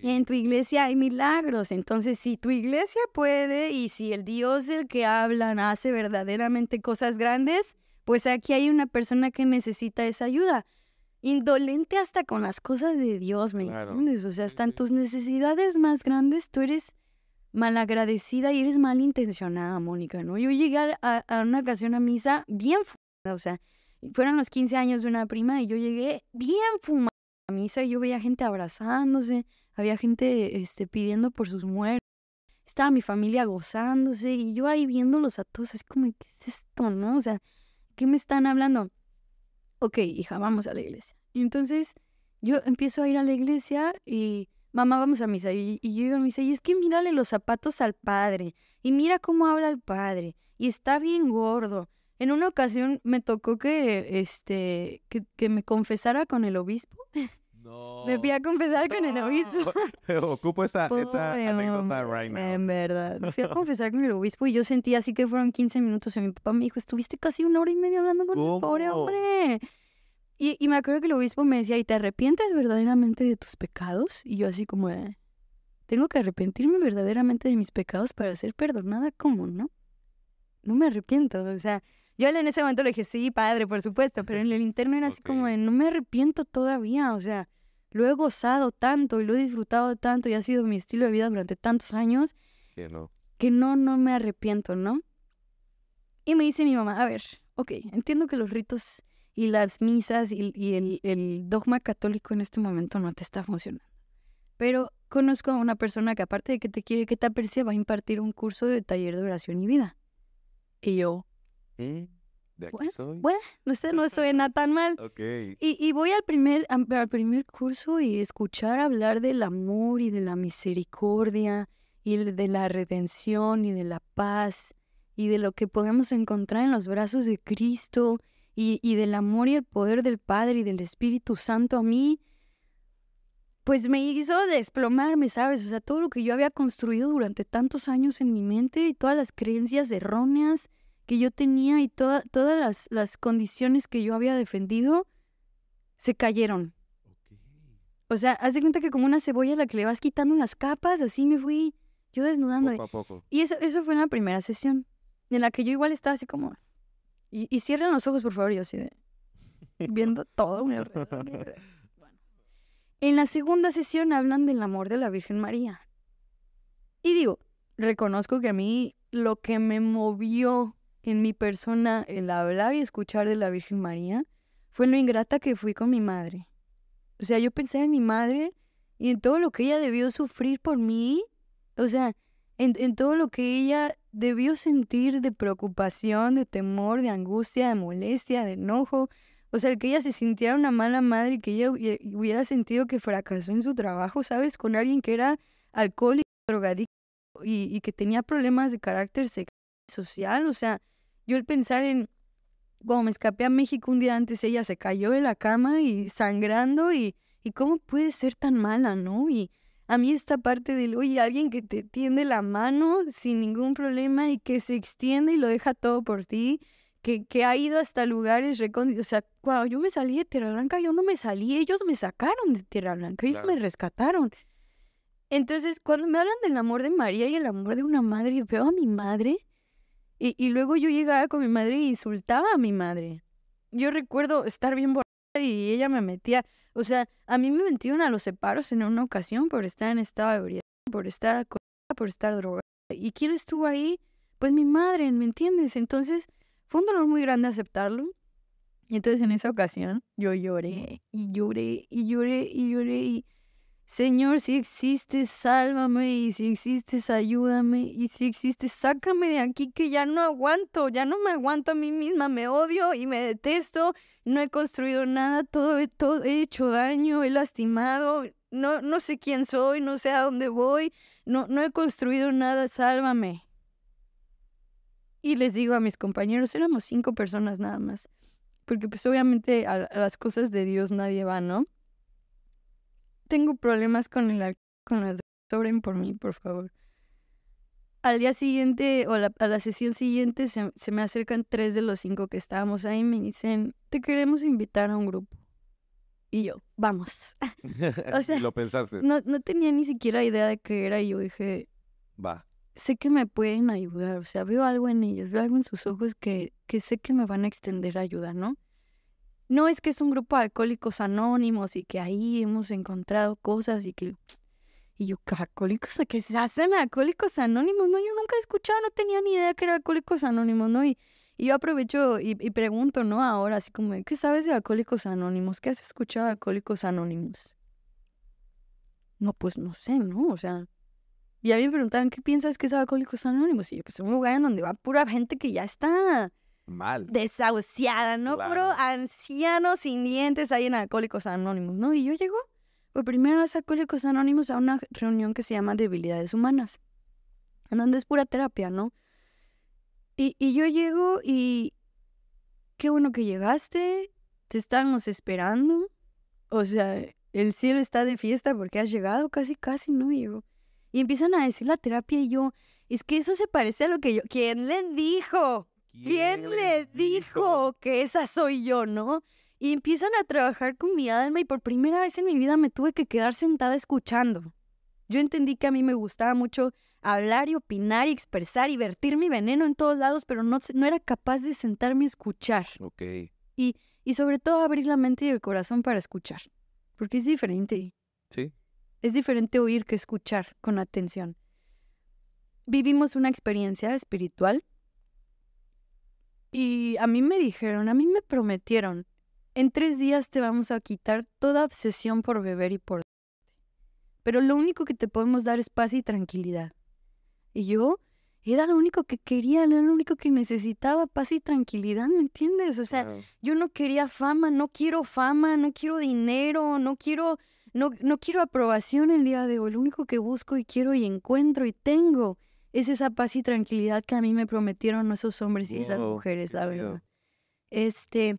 En tu iglesia hay milagros, entonces si tu iglesia puede y si el Dios el que hablan hace verdaderamente cosas grandes, pues aquí hay una persona que necesita esa ayuda. Indolente hasta con las cosas de Dios, ¿me entiendes? O sea, hasta en tus necesidades más grandes, tú eres malagradecida y eres malintencionada, Mónica, ¿no? Yo llegué a, una ocasión a misa bien, o sea, fueron los 15 años de una prima y yo llegué bien fumada a misa y yo veía gente abrazándose, había gente este, pidiendo por sus muertos. Estaba mi familia gozándose y yo ahí viéndolos a todos, así como, ¿qué es esto, no? O sea, ¿qué me están hablando? Ok, hija, vamos a la iglesia. Y entonces yo empiezo a ir a la iglesia y mamá, vamos a misa. Y, y, yo iba a misa, y es que mírale los zapatos al padre, y mira cómo habla el padre, y está bien gordo, en una ocasión me tocó que, este, que, me confesara con el obispo. No. Me fui a confesar con el obispo. Ocupo esa, esa anécdota right now. En verdad. Me Fui a confesar con el obispo y yo sentí así que fueron 15 minutos y mi papá me dijo, estuviste casi una hora y media hablando con el pobre hombre. Y, me acuerdo que el obispo me decía, ¿y te arrepientes verdaderamente de tus pecados? Y yo así como, tengo que arrepentirme verdaderamente de mis pecados para ser perdonada, ¿cómo no? No me arrepiento, o sea, yo en ese momento le dije, sí, padre, por supuesto, pero en el interno era así como no me arrepiento todavía, o sea, lo he gozado tanto y lo he disfrutado tanto y ha sido mi estilo de vida durante tantos años no. que no, no me arrepiento, ¿no? Y me dice mi mamá, a ver, ok, entiendo que los ritos y las misas y, el, dogma católico en este momento no te está funcionando, pero conozco a una persona que aparte de que te quiere que te aprecia, va a impartir un curso de taller de oración y vida. Y yo, eh, ¿De aquí soy? Bueno, no, sé, no suena tan mal. Y, voy al primer, al primer curso y escuchar hablar del amor y de la misericordia y de la redención y de la paz y de lo que podemos encontrar en los brazos de Cristo y, y del amor y el poder del Padre y del Espíritu Santo a mí, pues me hizo desplomarme, ¿sabes? O sea, todo lo que yo había construido durante tantos años en mi mente y todas las creencias erróneas que yo tenía y toda, todas las, condiciones que yo había defendido se cayeron. O sea, haz de cuenta que como una cebolla a la que le vas quitando unas capas, así me fui yo desnudando. Y eso, fue en la primera sesión, en la que yo igual estaba así como, y, y cierren los ojos, por favor, yo así de, viendo todo un error Bueno. En la segunda sesión hablan del amor de la Virgen María. Y digo, reconozco que a mí lo que me movió en mi persona el hablar y escuchar de la Virgen María fue lo ingrata que fui con mi madre. O sea, yo pensé en mi madre y en todo lo que ella debió sufrir por mí. O sea, en, todo lo que ella debió sentir de preocupación, de temor, de angustia, de molestia, de enojo. O sea, el que ella se sintiera una mala madre y que ella hubiera sentido que fracasó en su trabajo, ¿sabes? Con alguien que era alcohólico, drogadicto y, y que tenía problemas de carácter sexual social, o sea, yo el pensar en, cuando me escapé a México un día antes, ella se cayó de la cama y sangrando y, y cómo puede ser tan mala, ¿no? Y a mí esta parte del, oye, alguien que te tiende la mano sin ningún problema y que se extiende y lo deja todo por ti, que, ha ido hasta lugares recónditos. O sea, cuando yo me salí de Tierra Blanca, yo no me salí, ellos me sacaron de Tierra Blanca, ellos me rescataron. Entonces, cuando me hablan del amor de María y el amor de una madre, yo veo a mi madre y, luego yo llegaba con mi madre e insultaba a mi madre. Yo recuerdo estar bien borrada y ella me metía, o sea, a mí me metieron a los separos en una ocasión por estar en estado de ebriedad, por estar acorralada, por estar drogada. ¿Y quién estuvo ahí? Pues mi madre, ¿me entiendes? Entonces, fue un dolor muy grande aceptarlo. Y entonces en esa ocasión yo lloré y lloré y lloré y lloré y Señor, si existes, sálvame, y si existes, ayúdame, y si existes, sácame de aquí que ya no aguanto, ya no me aguanto a mí misma, me odio y me detesto, no he construido nada, todo, he hecho daño, he lastimado, no, no sé quién soy, no sé a dónde voy, no, no he construido nada, sálvame. Y les digo a mis compañeros, éramos cinco personas nada más, porque pues obviamente a las cosas de Dios nadie va, ¿no? tengo problemas con, el, con las Sobren por mí, por favor. Al día siguiente o a la sesión siguiente se, me acercan tres de los cinco que estábamos ahí y me dicen, te queremos invitar a un grupo. Y yo, vamos. lo pensaste. No, no tenía ni siquiera idea de qué era y yo dije, va. Sé que me pueden ayudar, o sea, veo algo en ellos, veo algo en sus ojos que, que sé que me van a extender ayuda, ¿no? no es que es un grupo de alcohólicos anónimos y que ahí hemos encontrado cosas y que... Y yo, alcohólicos? ¿Qué se hacen alcohólicos anónimos? No, yo nunca he escuchado, no tenía ni idea que era alcohólicos anónimos, ¿no? Y, yo aprovecho y, y, pregunto, ¿no? Ahora, así como, ¿qué sabes de alcohólicos anónimos? ¿Qué has escuchado de alcohólicos anónimos? No, pues no sé, ¿no? O sea... Y a mí me preguntaban, ¿qué piensas que es alcohólicos anónimos? Y yo, pues es un lugar en donde va pura gente que ya está Mal. Desahuciada, ¿no? pero Puro anciano sin dientes ahí en Alcohólicos Anónimos, ¿no? Y yo llego por pues, primera vez a Alcohólicos Anónimos a una reunión que se llama Debilidades Humanas, en donde es pura terapia, ¿no? Y, y yo llego y qué bueno que llegaste, te estamos esperando, o sea, el cielo está de fiesta porque has llegado casi, casi, ¿no? Y, y empiezan a decir la terapia y yo, es que eso se parece a lo que yo, ¿quién le dijo? ¿Quién, le dijo que esa soy yo, no? Y empiezan a trabajar con mi alma y por primera vez en mi vida me tuve que quedar sentada escuchando. Yo entendí que a mí me gustaba mucho hablar y opinar y expresar y vertir mi veneno en todos lados, pero no, era capaz de sentarme a escuchar. Ok. Y, y sobre todo abrir la mente y el corazón para escuchar, porque es diferente. Sí. Es diferente oír que escuchar con atención. Vivimos una experiencia espiritual y a mí me dijeron, a mí me prometieron, en tres días te vamos a quitar toda obsesión por beber y por... Pero lo único que te podemos dar es paz y tranquilidad. Y yo era lo único que quería, era lo único que necesitaba, paz y tranquilidad, ¿me entiendes? O sea, yo no quería fama, no quiero fama, no quiero dinero, no quiero, no, no quiero aprobación el día de hoy. Lo único que busco y quiero y encuentro y tengo es esa paz y tranquilidad que a mí me prometieron esos hombres y esas mujeres, la verdad. Este,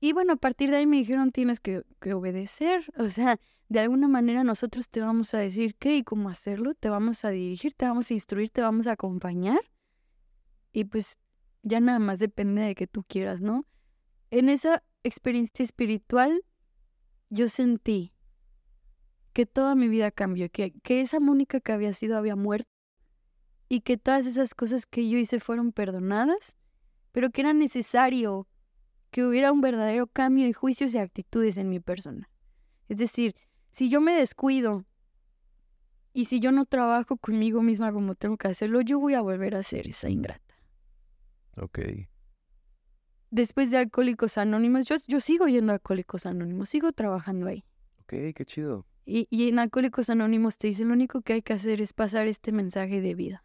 y bueno, a partir de ahí me dijeron, tienes que, obedecer, o sea, de alguna manera nosotros te vamos a decir qué y cómo hacerlo, te vamos a dirigir, te vamos a instruir, te vamos a acompañar. Y pues ya nada más depende de que tú quieras, ¿no? En esa experiencia espiritual yo sentí que toda mi vida cambió, que, que esa Mónica que había sido había muerto y que todas esas cosas que yo hice fueron perdonadas, pero que era necesario que hubiera un verdadero cambio de juicios y actitudes en mi persona. Es decir, si yo me descuido y si yo no trabajo conmigo misma como tengo que hacerlo, yo voy a volver a ser esa ingrata. Ok. Después de Alcohólicos Anónimos, yo, sigo yendo a Alcohólicos Anónimos, sigo trabajando ahí. Ok, qué chido. Y, y en Alcohólicos Anónimos te dice, lo único que hay que hacer es pasar este mensaje de vida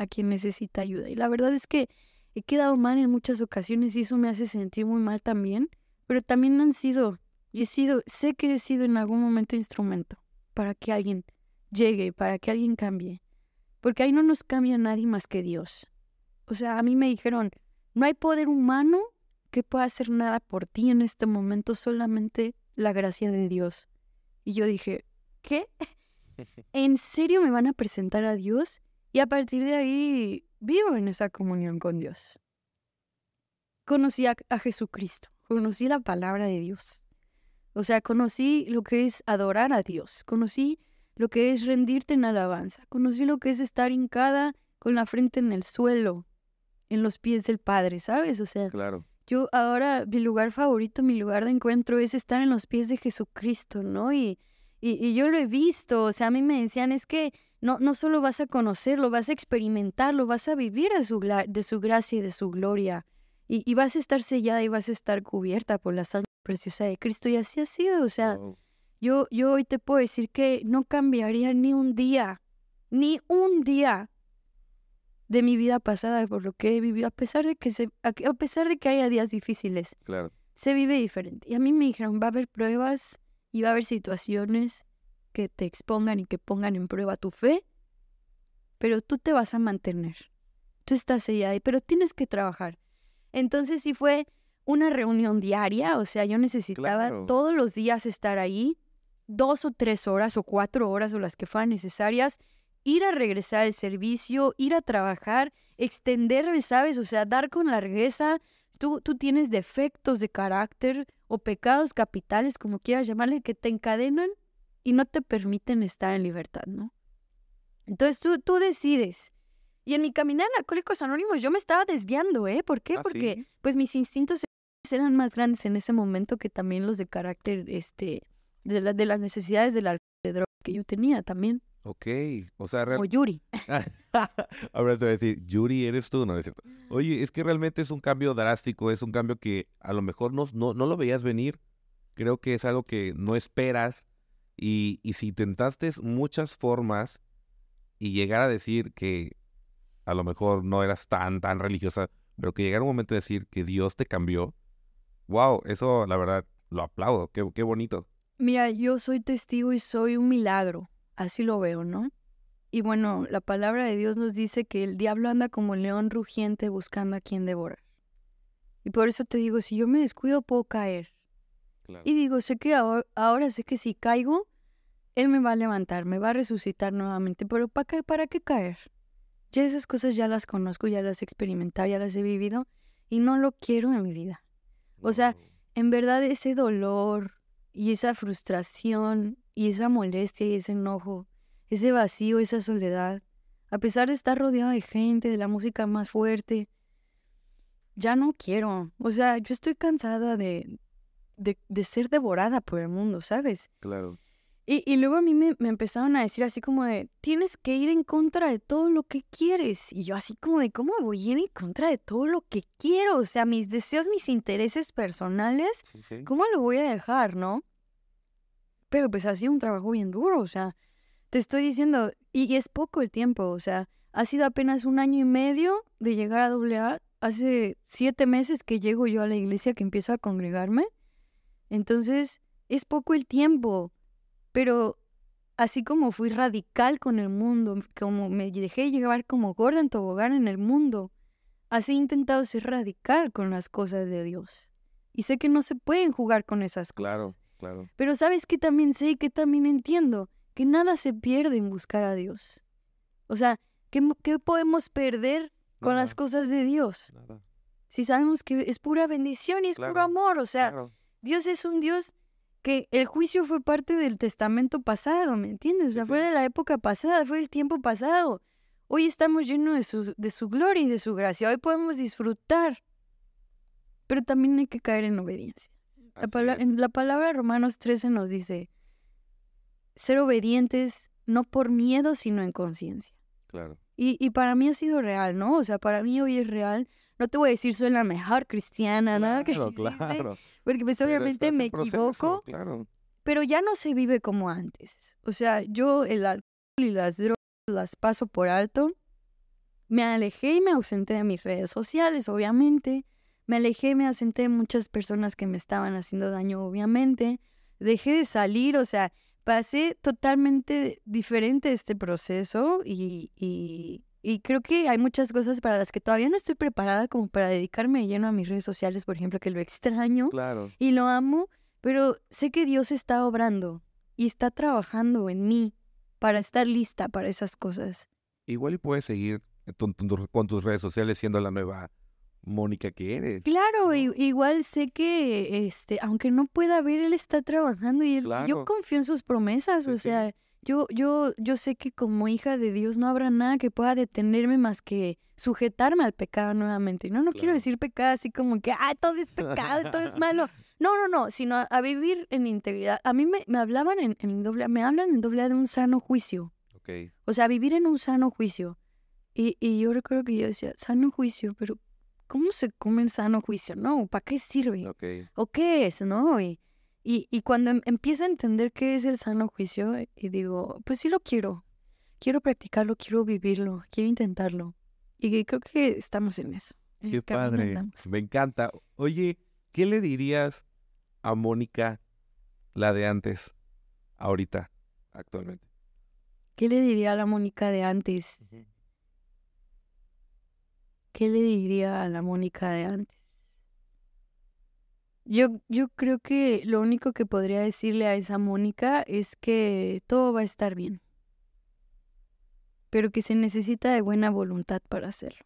a quien necesita ayuda. Y la verdad es que he quedado mal en muchas ocasiones y eso me hace sentir muy mal también, pero también han sido, he sido, sé que he sido en algún momento instrumento para que alguien llegue, para que alguien cambie, porque ahí no nos cambia nadie más que Dios. O sea, a mí me dijeron, no hay poder humano que pueda hacer nada por ti en este momento, solamente la gracia de Dios. Y yo dije, ¿qué? ¿En serio me van a presentar a Dios? Y a partir de ahí vivo en esa comunión con Dios. Conocí a, Jesucristo, conocí la palabra de Dios. O sea, conocí lo que es adorar a Dios, conocí lo que es rendirte en alabanza, conocí lo que es estar hincada con la frente en el suelo, en los pies del Padre, ¿sabes? O sea, claro. yo ahora mi lugar favorito, mi lugar de encuentro es estar en los pies de Jesucristo, ¿no? Y, y, y yo lo he visto, o sea, a mí me decían, es que no, no solo vas a conocerlo, vas a experimentarlo, vas a vivir de su, de su gracia y de su gloria. Y, vas a estar sellada y vas a estar cubierta por la sangre preciosa de Cristo. Y así ha sido. O sea, yo, yo hoy te puedo decir que no cambiaría ni un día, ni un día de mi vida pasada por lo que he vivido, a pesar de que, a, pesar de que haya días difíciles. Claro. Se vive diferente. Y a mí me dijeron, va a haber pruebas y va a haber situaciones que te expongan y que pongan en prueba tu fe, pero tú te vas a mantener. Tú estás allá, pero tienes que trabajar. Entonces si fue una reunión diaria, o sea, yo necesitaba todos los días estar ahí, dos o tres horas o cuatro horas o las que fueran necesarias, ir a regresar al servicio, ir a trabajar, extender, ¿sabes? O sea, dar con largueza. Tú, tú tienes defectos de carácter o pecados capitales, como quieras llamarle, que te encadenan y no te permiten estar en libertad, ¿no? Entonces tú, tú decides. Y en mi caminar en Alcohólicos Anónimos yo me estaba desviando, ¿eh? ¿Por qué? Ah, Porque pues mis instintos eran más grandes en ese momento que también los de carácter, este, de, las necesidades del alcohol, de droga que yo tenía también. Ok, o sea... O Yuri. Ahora te voy a decir, Yuri eres tú, ¿no es cierto? Oye, es que realmente es un cambio drástico, es un cambio que a lo mejor no, no, no lo veías venir. Creo que es algo que no esperas y, si intentaste muchas formas y llegar a decir que a lo mejor no eras tan, tan religiosa, pero que llegara un momento de decir que Dios te cambió, wow, eso la verdad lo aplaudo, qué, bonito. Mira, yo soy testigo y soy un milagro, así lo veo, ¿no? Y bueno, la palabra de Dios nos dice que el diablo anda como un león rugiente buscando a quien devorar. Y por eso te digo, si yo me descuido puedo caer. Y digo, sé que ahora, sé que si caigo, él me va a levantar, me va a resucitar nuevamente, pero ¿para qué, para qué caer? Ya esas cosas ya las conozco, ya las he experimentado, ya las he vivido y no lo quiero en mi vida. O sea, en verdad ese dolor y esa frustración y esa molestia y ese enojo, ese vacío, esa soledad, a pesar de estar rodeado de gente, de la música más fuerte, ya no quiero. O sea, yo estoy cansada de, de ser devorada por el mundo, ¿sabes? Claro. Y, luego a mí me, empezaron a decir así como de, tienes que ir en contra de todo lo que quieres. Y yo así como de, ¿cómo voy a ir en contra de todo lo que quiero? O sea, mis deseos, mis intereses personales, ¿cómo lo voy a dejar, no? Pero pues ha sido un trabajo bien duro, o sea, te estoy diciendo, y, y es poco el tiempo, o sea, ha sido apenas un año y medio de llegar a AA. Hace siete meses que llego yo a la iglesia, que empiezo a congregarme. Entonces, es poco el tiempo. Pero así como fui radical con el mundo, como me dejé llevar como gorda en tobogán en el mundo, así he intentado ser radical con las cosas de Dios. Y sé que no se pueden jugar con esas cosas. Claro, claro. Pero sabes que también sé, que también entiendo, que nada se pierde en buscar a Dios. O sea, ¿qué, podemos perder con las cosas de Dios? Nada. Si sabemos que es pura bendición y es puro amor, o sea, Dios es un Dios que el juicio fue parte del testamento pasado, ¿me entiendes? O sea, fue de la época pasada, fue el tiempo pasado. Hoy estamos llenos de su, de su gloria y de su gracia. Hoy podemos disfrutar. Pero también hay que caer en obediencia. La, palabra Romanos 13 nos dice, ser obedientes no por miedo, sino en conciencia. Claro. Y, para mí ha sido real, ¿no? O sea, para mí hoy es real. No te voy a decir soy la mejor cristiana, nada ¿no? Claro, claro. Porque pues obviamente me equivoco, claro. pero ya no se vive como antes. O sea, yo el alcohol y las drogas las paso por alto. Me alejé y me ausenté de mis redes sociales, obviamente. Me alejé y me ausenté de muchas personas que me estaban haciendo daño, obviamente. Dejé de salir, o sea, pasé totalmente diferente este proceso y, y creo que hay muchas cosas para las que todavía no estoy preparada como para dedicarme lleno a mis redes sociales, por ejemplo, que lo extraño claro. y lo amo, pero sé que Dios está obrando y está trabajando en mí para estar lista para esas cosas. Igual y puedes seguir con tus redes sociales siendo la nueva Mónica que eres. Claro, igual sé que este, aunque no pueda ver, él está trabajando y yo confío en sus promesas, o sea, yo, yo, yo sé que como hija de Dios no habrá nada que pueda detenerme más que sujetarme al pecado nuevamente. No, no quiero decir pecado así como que, ah, todo es pecado, todo es malo. No, no, no, sino a, vivir en integridad. A mí me, me hablaban en, doble, me hablan en doble de un sano juicio. Okay. O sea, vivir en un sano juicio. Y, y yo recuerdo que yo decía, sano juicio, pero ¿cómo se come el sano juicio? No, ¿para qué sirve? Okay. ¿O qué es? ¿No? Y, y cuando em, empiezo a entender qué es el sano juicio eh, y digo, pues sí lo quiero, quiero practicarlo, quiero vivirlo, quiero intentarlo. Y creo que estamos en eso. Qué padre, me encanta. Oye, ¿qué le dirías a Mónica, la de antes, ahorita, actualmente? ¿Qué le diría a la Mónica de antes? ¿Qué le diría a la Mónica de antes? Yo, yo creo que lo único que podría decirle a esa Mónica es que todo va a estar bien, pero que se necesita de buena voluntad para hacerlo.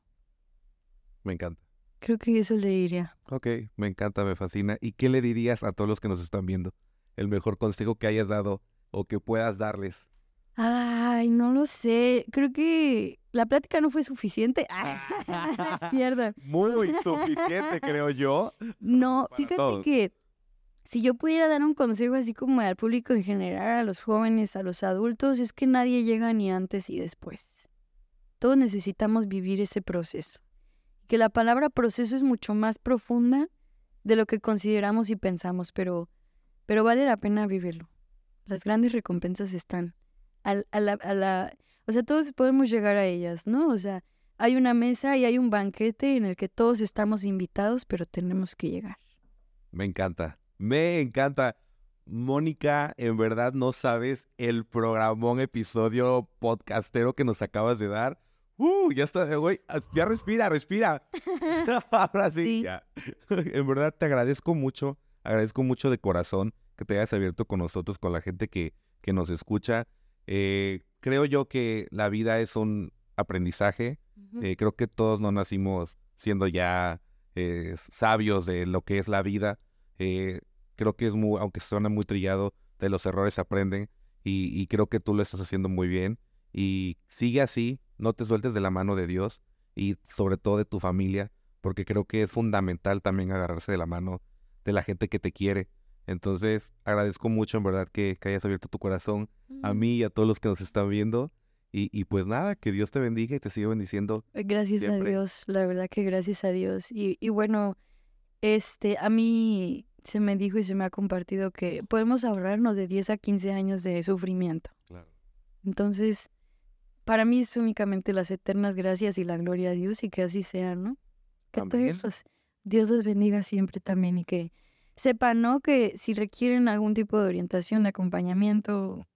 Me encanta. Creo que eso le diría. Ok, me encanta, me fascina. ¿Y qué le dirías a todos los que nos están viendo? El mejor consejo que hayas dado o que puedas darles. Ay, no lo sé. Creo que la plática no fue suficiente. Mierda. Muy suficiente, creo yo. No, fíjate que si yo pudiera dar un consejo así como al público en general, a los jóvenes, a los adultos, es que nadie llega ni antes y después. Todos necesitamos vivir ese proceso. Que la palabra proceso es mucho más profunda de lo que consideramos y pensamos, pero, pero vale la pena vivirlo. Las grandes recompensas están. a la, o sea, todos podemos llegar a ellas, ¿no? O sea, hay una mesa y hay un banquete en el que todos estamos invitados, pero tenemos que llegar. Me encanta, me encanta. Mónica, en verdad no sabes el programón episodio podcastero que nos acabas de dar. Uh, ya está, eh, güey, ya respira, respira. Ahora sí, Ya. En verdad te agradezco mucho, agradezco mucho de corazón que te hayas abierto con nosotros, con la gente que, que nos escucha. Eh, creo yo que la vida es un aprendizaje. Eh, creo que todos no nacimos siendo ya eh, sabios de lo que es la vida. Eh, creo que es muy, aunque suena muy trillado, de los errores aprenden y, y, creo que tú lo estás haciendo muy bien. Y sigue así, no te sueltes de la mano de Dios y sobre todo de tu familia, porque creo que es fundamental también agarrarse de la mano de la gente que te quiere, entonces, agradezco mucho en verdad que, hayas abierto tu corazón a mm. mí y a todos los que nos están viendo. Y, pues nada, que Dios te bendiga y te siga bendiciendo. Eh, gracias a Dios, la verdad que gracias a Dios. Y, bueno, este, a mí se me dijo y se me ha compartido que podemos ahorrarnos de 10 a 15 años de sufrimiento. Entonces, para mí es únicamente las eternas gracias y la gloria a Dios y que así sea, ¿no? Que todos Dios los bendiga siempre también y que sepan, ¿no? Que si requieren algún tipo de orientación, de acompañamiento,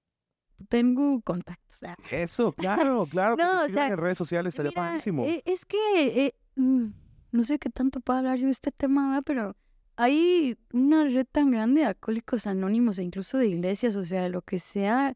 tengo contactos. Eso, claro, claro. no, que en redes sociales estaría padrísimo. E, es que eh, mm, no sé qué tanto puedo hablar yo de este tema, ¿verdad? pero hay una red tan grande de alcohólicos anónimos e incluso de iglesias, o sea, lo que sea,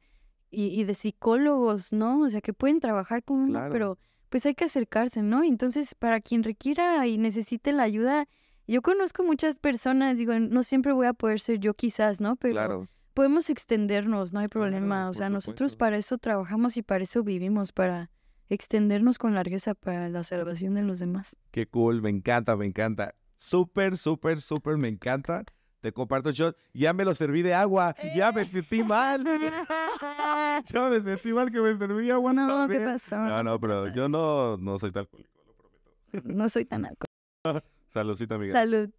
y, de psicólogos, ¿no? O sea, que pueden trabajar con uno, pero pues hay que acercarse, ¿no? Entonces, para quien requiera y necesite la ayuda, yo conozco muchas personas, digo, no siempre voy a poder ser yo quizás, ¿no? Pero podemos extendernos, no hay problema. o sea, nosotros para eso trabajamos y para eso vivimos, para extendernos con largueza para la salvación de los demás. Qué cool, me encanta, me encanta. Súper, súper, súper, me encanta. Te comparto yo, ya me lo serví de agua, ya me sentí mal. ya me sentí mal que me serví agua. No, ¿qué pasó? No, no, pero yo no, no soy tan alcohólico, lo prometo. No soy tan alcohólico. Saludcita, amiga. Salud.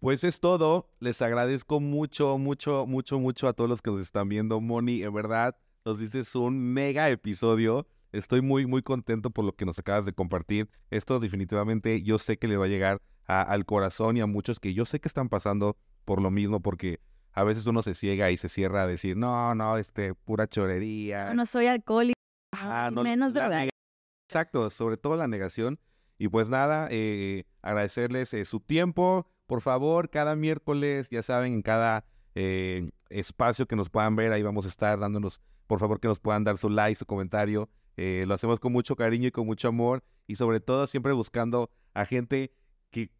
Pues es todo. Les agradezco mucho, mucho, mucho, mucho a todos los que nos están viendo. Moni, en verdad, nos dices un mega episodio. Estoy muy, muy contento por lo que nos acabas de compartir. Esto definitivamente yo sé que le va a llegar al corazón y a muchos que yo sé que están pasando por lo mismo, porque a veces uno se ciega y se cierra a decir, no, no, este, pura chorería. No soy alcohólico. Ah, menos droga Exacto, sobre todo la negación. Y pues nada, eh, agradecerles eh, su tiempo. Por favor, cada miércoles, ya saben, en cada eh, espacio que nos puedan ver, ahí vamos a estar dándonos, por favor, que nos puedan dar su like, su comentario. lo hacemos con mucho cariño y con mucho amor. Y sobre todo, siempre buscando a gente que,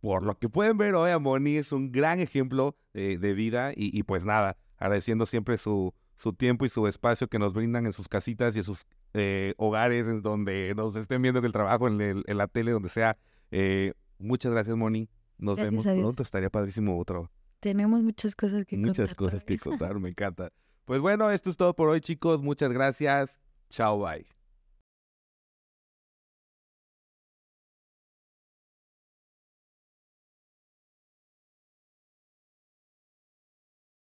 por lo que pueden ver hoy, Moni, es un gran ejemplo de vida. y pues nada, agradeciendo siempre su, su tiempo y su espacio que nos brindan en sus casitas y en sus eh, hogares, en donde nos estén viendo que el trabajo, en, la tele, donde sea. Eh, muchas gracias, Moni. Nos vemos pronto. Estaría padrísimo otro. Tenemos muchas cosas que contar. Muchas cosas que contar, me encanta. Pues bueno, esto es todo por hoy, chicos. Muchas gracias. Chao, bye.